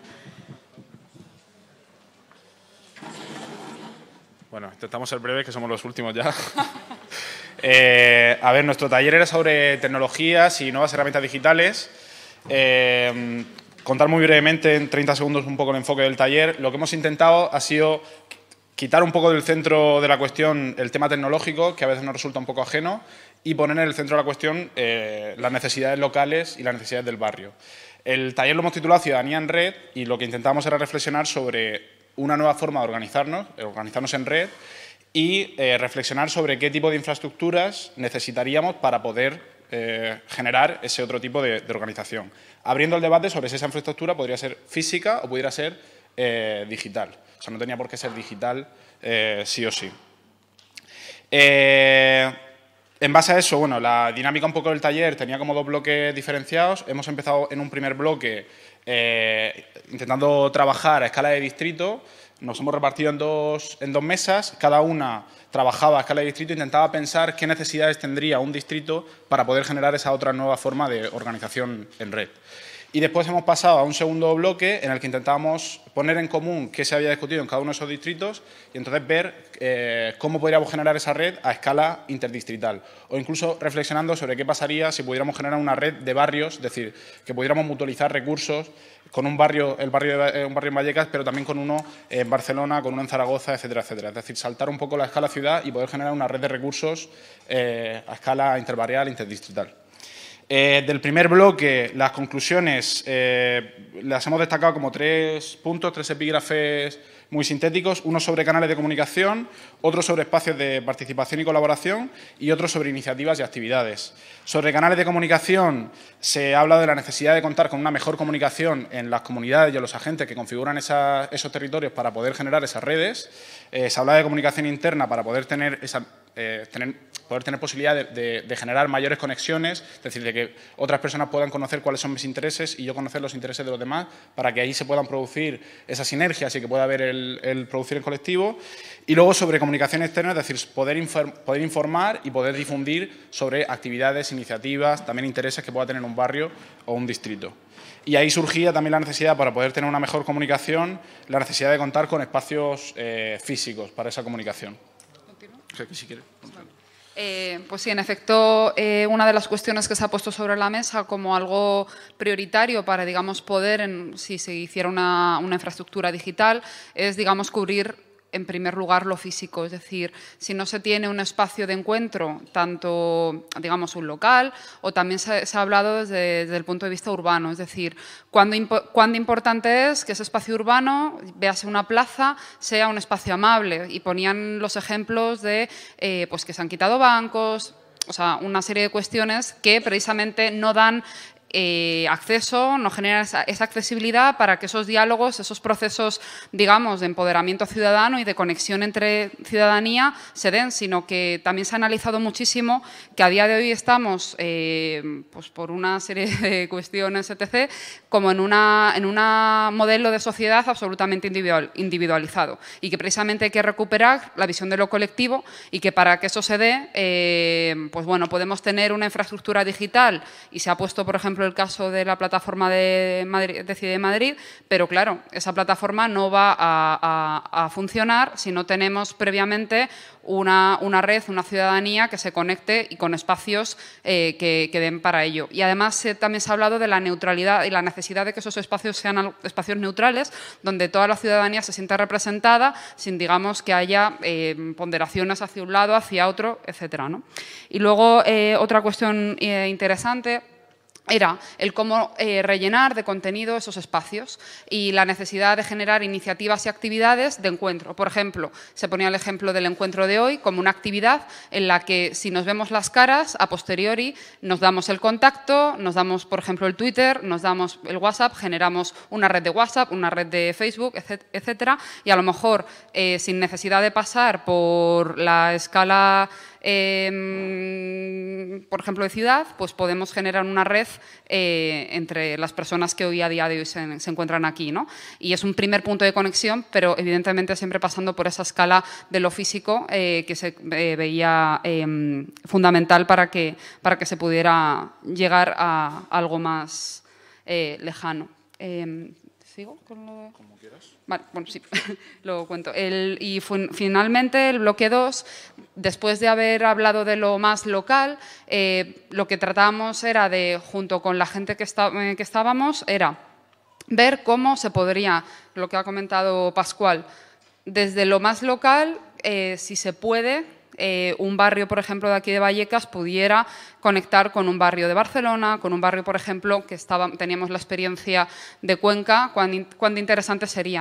Bueno, intentamos ser breves, que somos los últimos ya. Eh, a ver, nuestro taller era sobre tecnologías y nuevas herramientas digitales. Eh, contar muy brevemente, en 30 segundos, un poco el enfoque del taller. Lo que hemos intentado ha sido quitar un poco del centro de la cuestión el tema tecnológico, que a veces nos resulta un poco ajeno, y poner en el centro de la cuestión eh, las necesidades locales y las necesidades del barrio. El taller lo hemos titulado Ciudadanía en Red y lo que intentamos era reflexionar sobre una nueva forma de organizarnos, eh, organizarnos en red y eh, reflexionar sobre qué tipo de infraestructuras necesitaríamos para poder eh, generar ese otro tipo de, organización. Abriendo el debate sobre si esa infraestructura podría ser física o pudiera ser digital. O sea, no tenía por qué ser digital sí o sí. En base a eso, bueno, la dinámica un poco del taller tenía como dos bloques diferenciados. Hemos empezado en un primer bloque eh, intentando trabajar a escala de distrito, nos hemos repartido en dos, en dos mesas, cada una trabajaba a escala de distrito, e intentaba pensar qué necesidades tendría un distrito para poder generar esa otra nueva forma de organización en red. Y después hemos pasado a un segundo bloque en el que intentábamos poner en común qué se había discutido en cada uno de esos distritos y entonces ver eh, cómo podríamos generar esa red a escala interdistrital o incluso reflexionando sobre qué pasaría si pudiéramos generar una red de barrios, es decir, que pudiéramos mutualizar recursos con un barrio, el barrio eh, un barrio en Vallecas, pero también con uno en Barcelona, con uno en Zaragoza, etcétera, etcétera. Es decir, saltar un poco la escala ciudad y poder generar una red de recursos eh, a escala interbarrial, interdistrital. Eh, del primer bloque, las conclusiones, eh, las hemos destacado como tres puntos, tres epígrafes muy sintéticos, uno sobre canales de comunicación, otro sobre espacios de participación y colaboración y otro sobre iniciativas y actividades. Sobre canales de comunicación se habla de la necesidad de contar con una mejor comunicación en las comunidades y en los agentes que configuran esos territorios para poder generar esas redes. Eh, se habla de comunicación interna para poder tener esa eh, poder tener posibilidad de, generar mayores conexiones, es decir, de que otras personas puedan conocer cuáles son mis intereses y yo conocer los intereses de los demás, para que ahí se puedan producir esas sinergias y que pueda haber el, producir el colectivo. Y luego sobre comunicación externa, es decir, poder, poder informar y poder difundir sobre actividades, iniciativas, también intereses que pueda tener un barrio o un distrito. Y ahí surgía también la necesidad, para poder tener una mejor comunicación, la necesidad de contar con espacios eh, físicos para esa comunicación. Eh, pues sí, en efecto, eh, una de las cuestiones que se ha puesto sobre la mesa como algo prioritario para, digamos, poder, si se hiciera una, una infraestructura digital, es, digamos, cubrir en primer lugar lo físico, es decir, si no se tiene un espacio de encuentro, tanto, digamos, un local, o también se, ha hablado desde, el punto de vista urbano, es decir, cuándo, importante es que ese espacio urbano, vease una plaza, sea un espacio amable. Y ponían los ejemplos de eh, pues que se han quitado bancos, o sea, una serie de cuestiones que precisamente no dan eh, acceso, no genera esa, accesibilidad para que esos diálogos, esos procesos, digamos, de empoderamiento ciudadano y de conexión entre ciudadanía se den, sino que también se ha analizado muchísimo que a día de hoy estamos, eh, pues por una serie de cuestiones, etc., como en un en una modelo de sociedad absolutamente individualizado y que precisamente hay que recuperar la visión de lo colectivo y que para que eso se dé, eh, pues bueno, podemos tener una infraestructura digital y se ha puesto, por ejemplo, el caso de la plataforma de Madrid, Decide Madrid, pero claro, esa plataforma no va a, funcionar si no tenemos previamente una, red, una ciudadanía que se conecte y con espacios eh, que, den para ello. Y además eh, también se ha hablado de la neutralidad y la necesidad de que esos espacios sean espacios neutrales, donde toda la ciudadanía se sienta representada, sin digamos que haya eh, ponderaciones hacia un lado, hacia otro, etcétera. Y luego otra cuestión interesante era el cómo eh, rellenar de contenido esos espacios y la necesidad de generar iniciativas y actividades de encuentro. Por ejemplo, se ponía el ejemplo del encuentro de hoy como una actividad en la que si nos vemos las caras, a posteriori nos damos el contacto, nos damos, por ejemplo, el Twitter, nos damos el WhatsApp, generamos una red de WhatsApp, una red de Facebook, etcétera, y a lo mejor eh, sin necesidad de pasar por la escala Em, por ejemplo, de ciudad, pues podemos generar una red eh, entre las personas que hoy a día de hoy se, encuentran aquí. ¿no? Y es un primer punto de conexión, pero evidentemente siempre pasando por esa escala de lo físico eh, que se eh, veía em, fundamental para que, para que se pudiera llegar a algo más lejano. Em, ¿Sigo con lo Como quieras. bueno, sí, lo cuento. y finalmente el bloque 2, después de haber hablado de lo más local, eh, lo que tratábamos era de, junto con la gente que, eh, que estábamos, era ver cómo se podría, lo que ha comentado Pascual, desde lo más local, eh, si se puede, eh, un barrio, por ejemplo, de aquí de Vallecas pudiera conectar con un barrio de Barcelona, con un barrio, por ejemplo, que teníamos la experiencia de Cuenca, cuán, interesante sería.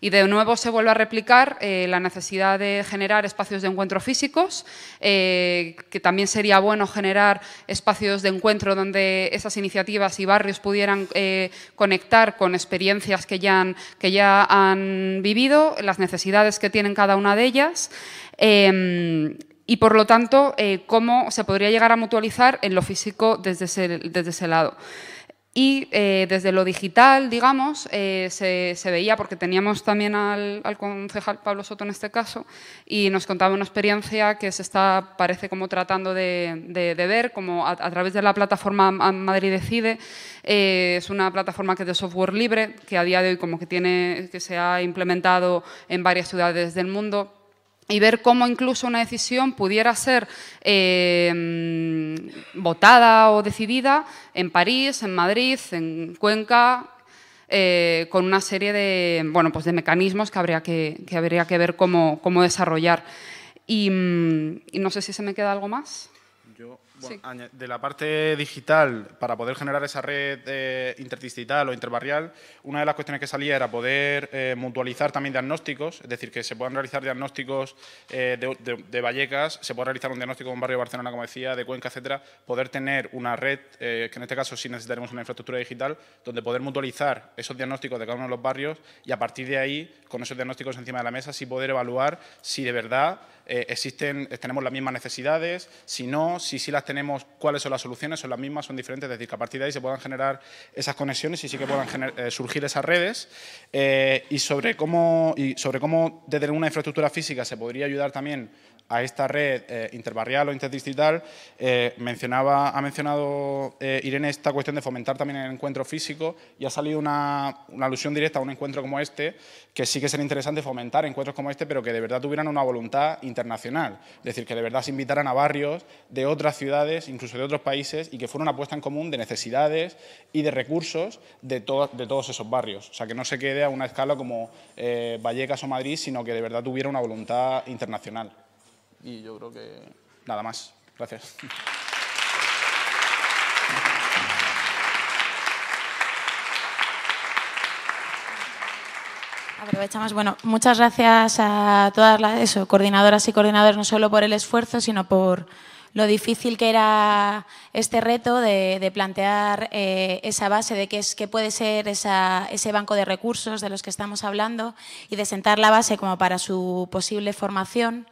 Y de nuevo se vuelve a replicar eh, la necesidad de generar espacios de encuentro físicos, eh, que también sería bueno generar espacios de encuentro donde esas iniciativas y barrios pudieran conectar con experiencias que ya han vivido, las necesidades que tienen cada una de ellas. Em, y por lo tanto, eh, cómo se podría llegar a mutualizar en lo físico desde ese, desde ese lado. Y eh, desde lo digital, digamos, eh, se, veía, porque teníamos también al, concejal Pablo Soto en este caso, y nos contaba una experiencia que se está, parece como tratando de, ver, como a, través de la plataforma Madrid Decide, es una plataforma que es de software libre, que a día de hoy como que, tiene, que se ha implementado en varias ciudades del mundo, y ver cómo incluso una decisión pudiera ser em, votada o decidida en París, en Madrid, en Cuenca, eh, con una serie de, bueno, pues de mecanismos que habría que, habría que ver cómo, desarrollar. Mm, y, no sé si se me queda algo más. Yo bueno, De la parte digital, para poder generar esa red eh, interdistrital o interbarrial, una de las cuestiones que salía era poder eh, mutualizar también diagnósticos, es decir, que se puedan realizar diagnósticos eh, de, Vallecas, se pueda realizar un diagnóstico de un barrio de Barcelona, como decía, de Cuenca, etcétera, poder tener una red, que en este caso sí necesitaremos una infraestructura digital, donde poder mutualizar esos diagnósticos de cada uno de los barrios y a partir de ahí, con esos diagnósticos encima de la mesa, sí poder evaluar si de verdad eh, existen, tenemos las mismas necesidades, si no, si sí las tenemos, cuáles son las soluciones, son las mismas, son diferentes, es decir, que a partir de ahí se puedan generar esas conexiones y sí que puedan eh, surgir esas redes. Eh, y, sobre cómo, y sobre cómo desde una infraestructura física se podría ayudar también a esta red eh, interbarrial o interdistrital, eh, ha mencionado eh, Irene esta cuestión de fomentar también el encuentro físico y ha salido una, alusión directa a un encuentro como este, que sí que sería interesante fomentar encuentros como este, pero que de verdad tuvieran una voluntad internacional. Es decir, que de verdad se invitaran a barrios de otras ciudades, incluso de otros países, y que fuera una apuesta en común de necesidades y de recursos de, de todos esos barrios. O sea, que no se quede a una escala como Vallecas o Madrid, sino que de verdad tuviera una voluntad internacional y yo creo que nada más. Gracias. Aprovechamos, bueno, muchas gracias a todas las coordinadoras y coordinadores, no solo por el esfuerzo, sino por lo difícil que era este reto de, plantear eh, esa base de qué, es, qué puede ser ese banco de recursos de los que estamos hablando y de sentar la base como para su posible formación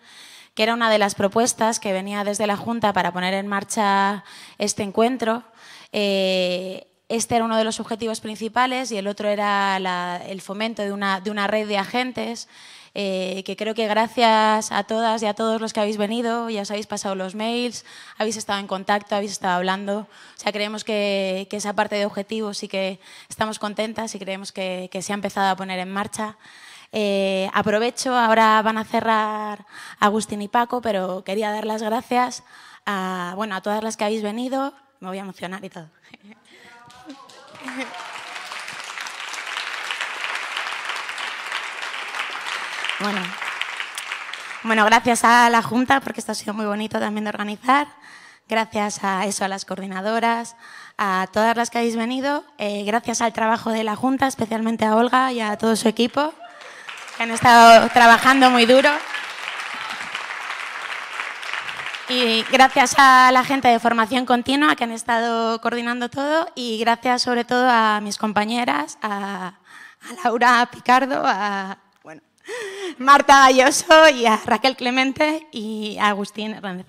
que era una de las propuestas que venía desde la Junta para poner en marcha este encuentro. Eh, este era uno de los objetivos principales y el otro era el fomento de una, red de agentes, eh, que creo que gracias a todas y a todos los que habéis venido, ya os habéis pasado los mails, habéis estado en contacto, habéis estado hablando. O sea, creemos que, que esa parte de objetivos sí que estamos contentas y creemos que, que se ha empezado a poner en marcha. Eh, aprovecho, ahora van a cerrar Agustín y Paco, pero quería dar las gracias a, a todas las que habéis venido. Me voy a emocionar y todo. Bueno. gracias a la Junta, porque esto ha sido muy bonito también de organizar. Gracias a eso, a las coordinadoras, a todas las que habéis venido. Eh, gracias al trabajo de la Junta, especialmente a Olga y a todo su equipo que han estado trabajando muy duro. Y gracias a la gente de formación continua que han estado coordinando todo y gracias sobre todo a mis compañeras, a, Laura Picardo, a bueno, Marta Galloso y a Raquel Clemente y a Agustín Hernández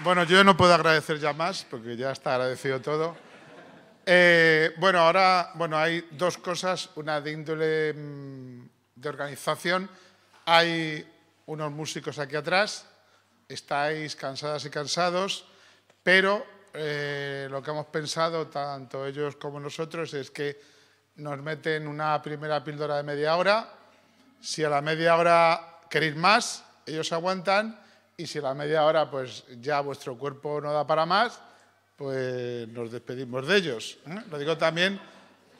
Bueno, yo no puedo agradecer ya más, porque ya está agradecido todo. Eh, bueno, ahora bueno, hay dos cosas, una de índole mm, de organización. Hay unos músicos aquí atrás, estáis cansadas y cansados, pero eh, lo que hemos pensado, tanto ellos como nosotros, es que nos meten una primera píldora de media hora. Si a la media hora queréis más, ellos aguantan y si a la media hora pues ya vuestro cuerpo no da para más, pues nos despedimos de ellos. ¿eh? Lo digo también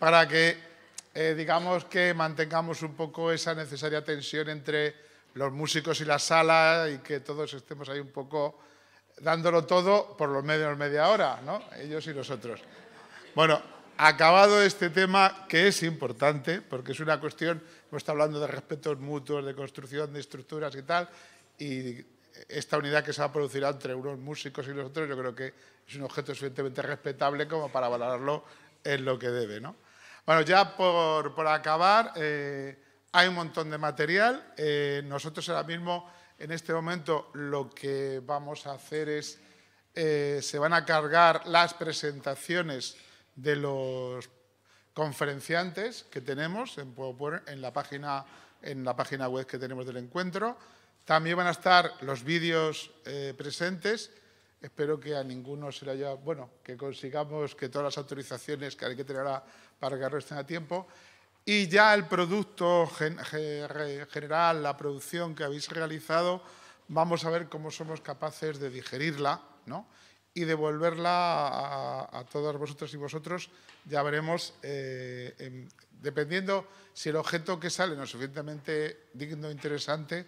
para que eh, digamos que mantengamos un poco esa necesaria tensión entre los músicos y la sala y que todos estemos ahí un poco dándolo todo por los medios media hora, ¿no? Ellos y nosotros. Bueno, acabado este tema que es importante porque es una cuestión, hemos estado hablando de respetos mutuos, de construcción de estructuras y tal, y esta unidad que se va a producir entre unos músicos y los otros, yo creo que es un objeto suficientemente respetable como para valorarlo en lo que debe. Bueno, ya por, acabar, eh, hay un montón de material. Eh, nosotros ahora mismo, en este momento, lo que vamos a hacer es, eh, se van a cargar las presentaciones de los conferenciantes que tenemos en la página web que tenemos del encuentro también van a estar los vídeos eh, presentes. Espero que a ninguno se le haya... Bueno, que consigamos que todas las autorizaciones que hay que tener para que arresten a tiempo. Y ya el producto general, la producción que habéis realizado, vamos a ver cómo somos capaces de digerirla y devolverla a, a todos vosotros y vosotros. Ya veremos, eh, dependiendo si el objeto que sale no es suficientemente digno, e interesante,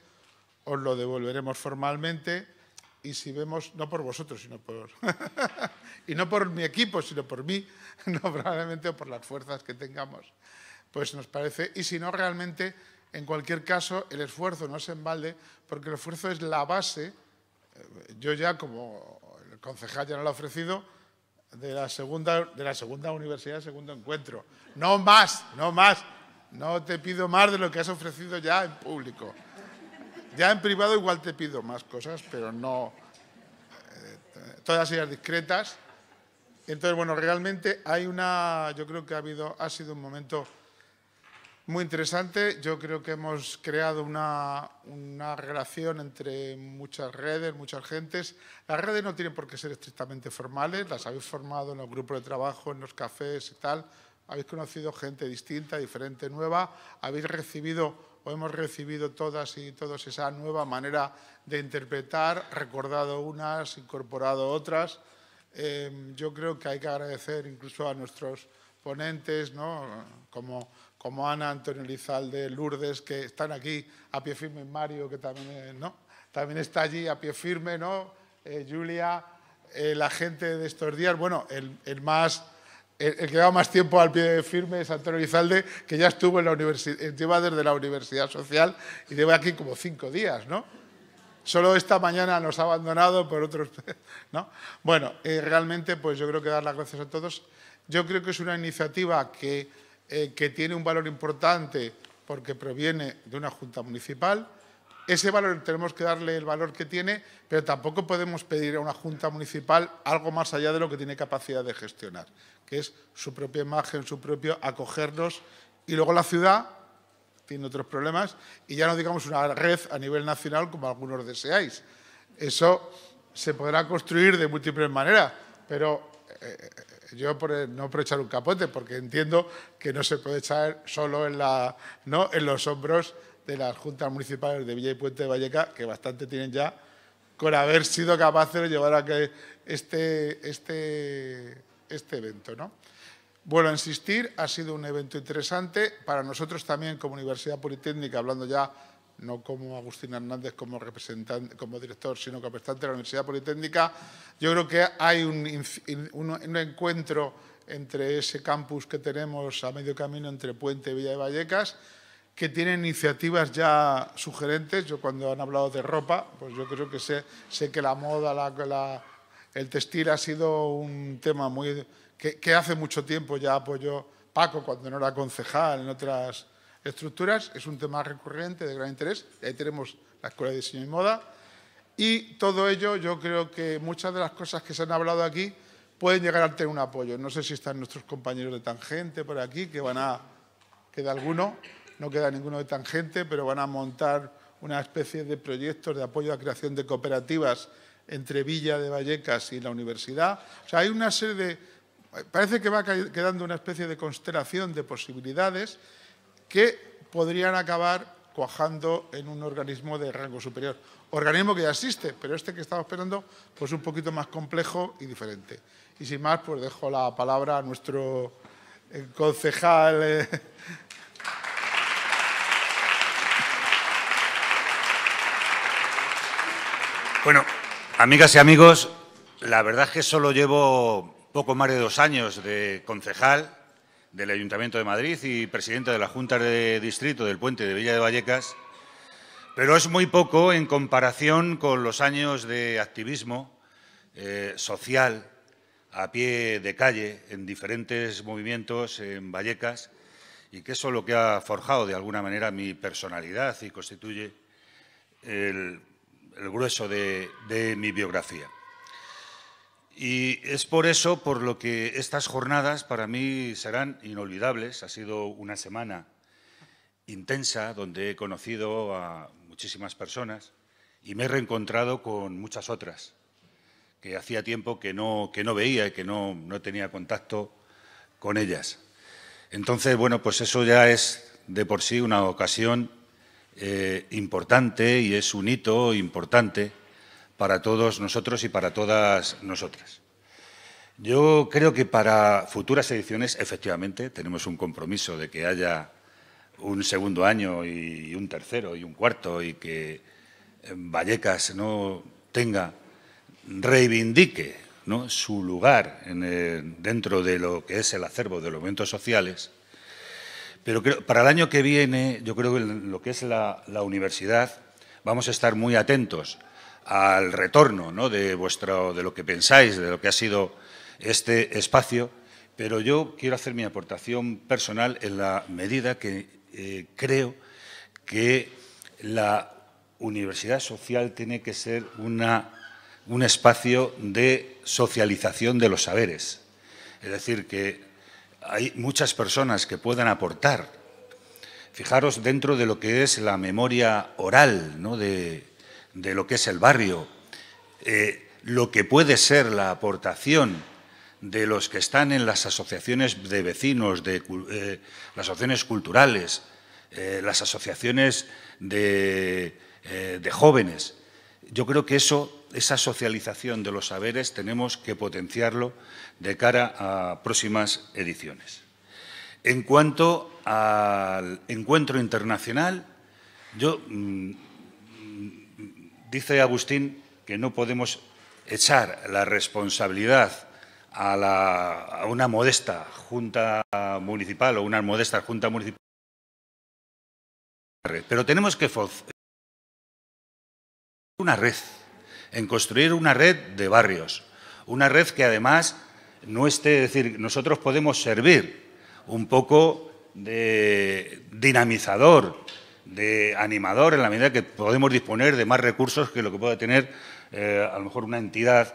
os lo devolveremos formalmente y si vemos, no por vosotros, sino por... y no por mi equipo, sino por mí, no probablemente por las fuerzas que tengamos, pues nos parece, y si no realmente, en cualquier caso, el esfuerzo no se embalde, porque el esfuerzo es la base, eh, yo ya como el concejal ya no lo ha ofrecido, de la segunda, de la segunda universidad, segundo encuentro. No más, no más, no te pido más de lo que has ofrecido ya en público. Ya en privado igual te pido más cosas, pero no... Eh, todas ellas discretas. Entonces, bueno, realmente hay una... Yo creo que ha, habido, ha sido un momento muy interesante. Yo creo que hemos creado una, una relación entre muchas redes, muchas gentes. Las redes no tienen por qué ser estrictamente formales. Las habéis formado en los grupos de trabajo, en los cafés y tal. Habéis conocido gente distinta, diferente, nueva. Habéis recibido hemos recibido todas y todos esa nueva manera de interpretar, recordado unas, incorporado otras. Em, yo creo que hay que agradecer incluso a nuestros ponentes, ¿no? como, como Ana, Antonio Lizalde, Lourdes, que están aquí a pie firme, Mario, que también, ¿no? también está allí a pie firme, ¿no? Eh, Julia, eh, la gente de estos días, bueno, el, el más el, que lleva más tiempo al pie de firme es Antonio Izalde, que ya estuvo en la universidad, lleva desde la Universidad Social y lleva aquí como cinco días, ¿no? Solo esta mañana nos ha abandonado por otros, Bueno, eh, realmente pues yo creo que dar las gracias a todos. Yo creo que es una iniciativa que, eh, que tiene un valor importante porque proviene de una junta municipal, ese valor tenemos que darle el valor que tiene, pero tampoco podemos pedir a una Junta Municipal algo más allá de lo que tiene capacidad de gestionar, que es su propia imagen, su propio acogernos. Y luego la ciudad tiene otros problemas y ya no digamos una red a nivel nacional como algunos deseáis. Eso se podrá construir de múltiples maneras, pero eh, yo no por echar un capote, porque entiendo que no se puede echar solo en, en los hombros de las juntas municipales de Villa y Puente de Valleca, que bastante tienen ya con haber sido capaces de llevar a que este, este, este, evento. ¿no? Vuelvo a insistir, ha sido un evento interesante para nosotros también como Universidad Politécnica, hablando ya no como Agustín Hernández como, representante, como director, sino como representante de la Universidad Politécnica, yo creo que hay un, un encuentro entre ese campus que tenemos a medio camino entre Puente y Villa de Vallecas que tienen iniciativas ya sugerentes. Yo cuando han hablado de ropa, pues yo creo que sé, que la moda, el textil ha sido un tema muy que, que, hace mucho tiempo ya apoyó Paco cuando no era concejal en otras estructuras. Es un tema recurrente de gran interés. Ahí tenemos la Escuela de Diseño y Moda. Y todo ello, yo creo que muchas de las cosas que se han hablado aquí pueden llegar a tener un apoyo. No sé si están nuestros compañeros de Tangente por aquí, que van a... queda alguno no queda ninguno de tangente, pero van a montar una especie de proyectos de apoyo a creación de cooperativas entre Villa de Vallecas y la universidad. O sea, hay una serie de... Parece que va quedando una especie de constelación de posibilidades que podrían acabar cuajando en un organismo de rango superior. Organismo que ya existe, pero este que estamos esperando pues un poquito más complejo y diferente. Y sin más, pues dejo la palabra a nuestro eh, concejal eh, Bueno, amigas y amigos, la verdad es que solo llevo poco más de dos años de concejal del Ayuntamiento de Madrid y presidente de la Junta de Distrito del Puente de Villa de Vallecas, pero es muy poco en comparación con los años de activismo eh, social a pie de calle en diferentes movimientos en Vallecas y que eso es lo que ha forjado de alguna manera mi personalidad y constituye el el grueso de, mi biografía. Y es por eso por lo que estas jornadas para mí serán inolvidables. Ha sido una semana intensa donde he conocido a muchísimas personas y me he reencontrado con muchas otras que hacía tiempo que no, que no veía y que no, no tenía contacto con ellas. Entonces, bueno, pues eso ya es de por sí una ocasión eh, importante y es un hito importante para todos nosotros y para todas nosotras. Yo creo que para futuras ediciones, efectivamente, tenemos un compromiso de que haya un segundo año y un tercero y un cuarto y que eh, Vallecas no tenga, reivindique su lugar dentro de lo que es el acervo de los movimientos sociales pero para el año que viene, yo creo que lo que es la, universidad, vamos a estar muy atentos al retorno de, vuestro, de lo que pensáis, de lo que ha sido este espacio, pero yo quiero hacer mi aportación personal en la medida que eh, creo que la universidad social tiene que ser una, un espacio de socialización de los saberes. Es decir, que hay muchas personas que puedan aportar. Fijaros dentro de lo que es la memoria oral, de, lo que es el barrio, eh, lo que puede ser la aportación de los que están en las asociaciones de vecinos, de eh, las asociaciones culturales, eh, las asociaciones de, de jóvenes. Yo creo que eso, esa socialización de los saberes, tenemos que potenciarlo de cara a próximas ediciones. En cuanto al encuentro internacional, yo mm, dice Agustín que no podemos echar la responsabilidad a, a, una modesta junta municipal o una modesta junta municipal. Pero tenemos que una red, en construir una red de barrios, una red que además no esté, es decir, nosotros podemos servir un poco de dinamizador, de animador, en la medida que podemos disponer de más recursos que lo que pueda tener eh, a lo mejor una entidad,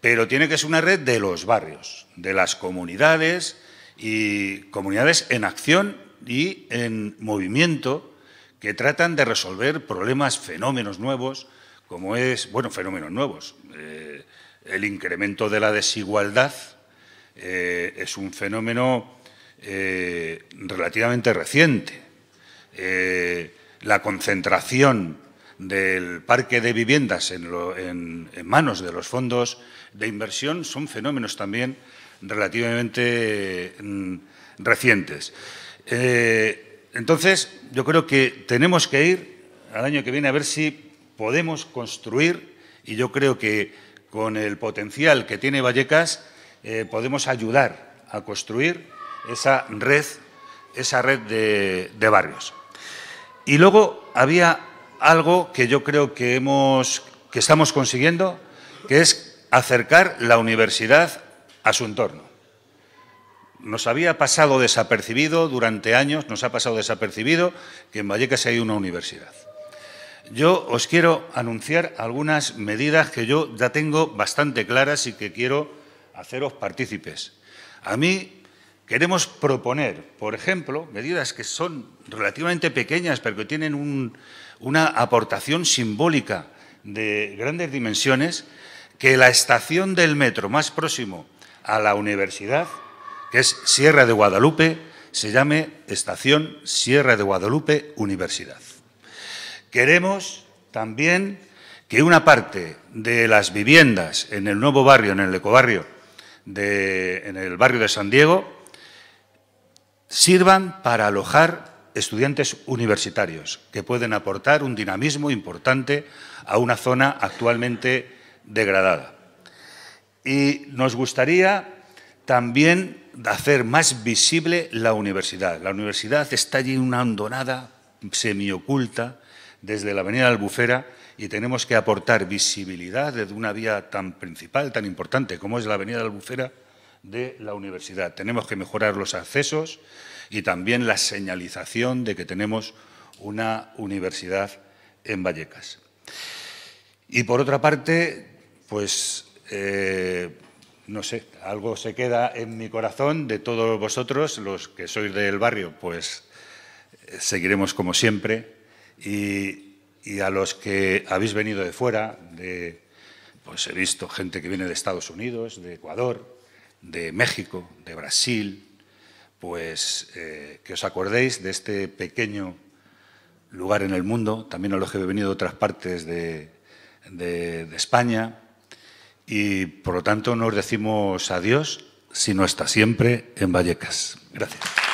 pero tiene que ser una red de los barrios, de las comunidades y comunidades en acción y en movimiento que tratan de resolver problemas, fenómenos nuevos, como es, bueno, fenómenos nuevos. Eh, el incremento de la desigualdad eh, es un fenómeno eh, relativamente reciente. Eh, la concentración del parque de viviendas en, manos de los fondos de inversión son fenómenos también relativamente mm, recientes. entonces, yo creo que tenemos que ir al año que viene a ver si podemos construir, y yo creo que con el potencial que tiene Vallecas, eh, podemos ayudar a construir esa red, esa red de, de barrios. Y luego había algo que yo creo que, hemos, que estamos consiguiendo, que es acercar la universidad a su entorno. Nos había pasado desapercibido durante años, nos ha pasado desapercibido que en Vallecas hay una universidad yo os quiero anunciar algunas medidas que yo ya tengo bastante claras y que quiero haceros partícipes. A mí queremos proponer, por ejemplo, medidas que son relativamente pequeñas, pero que tienen una aportación simbólica de grandes dimensiones, que la estación del metro más próximo a la universidad, que es Sierra de Guadalupe, se llame Estación Sierra de Guadalupe Universidad. Queremos también que una parte de las viviendas en el nuevo barrio, en el ecobarrio, de, en el barrio de San Diego, sirvan para alojar estudiantes universitarios que pueden aportar un dinamismo importante a una zona actualmente degradada. Y nos gustaría también hacer más visible la universidad. La universidad está allí en una hondonada semioculta desde la Avenida Albufera y tenemos que aportar visibilidad desde una vía tan principal, tan importante como es la Avenida Albufera de la universidad. Tenemos que mejorar los accesos y también la señalización de que tenemos una universidad en Vallecas. Y por otra parte, pues eh, no sé, algo se queda en mi corazón de todos vosotros, los que sois del barrio, pues eh, seguiremos como siempre y, a los que habéis venido de fuera, pues he visto gente que viene de Estados Unidos, de Ecuador, de México, de Brasil, pues eh, que os acordéis de este pequeño lugar en el mundo, también a los que he venido de otras partes de, España, y por lo tanto nos decimos adiós, sino hasta siempre en Vallecas. Gracias.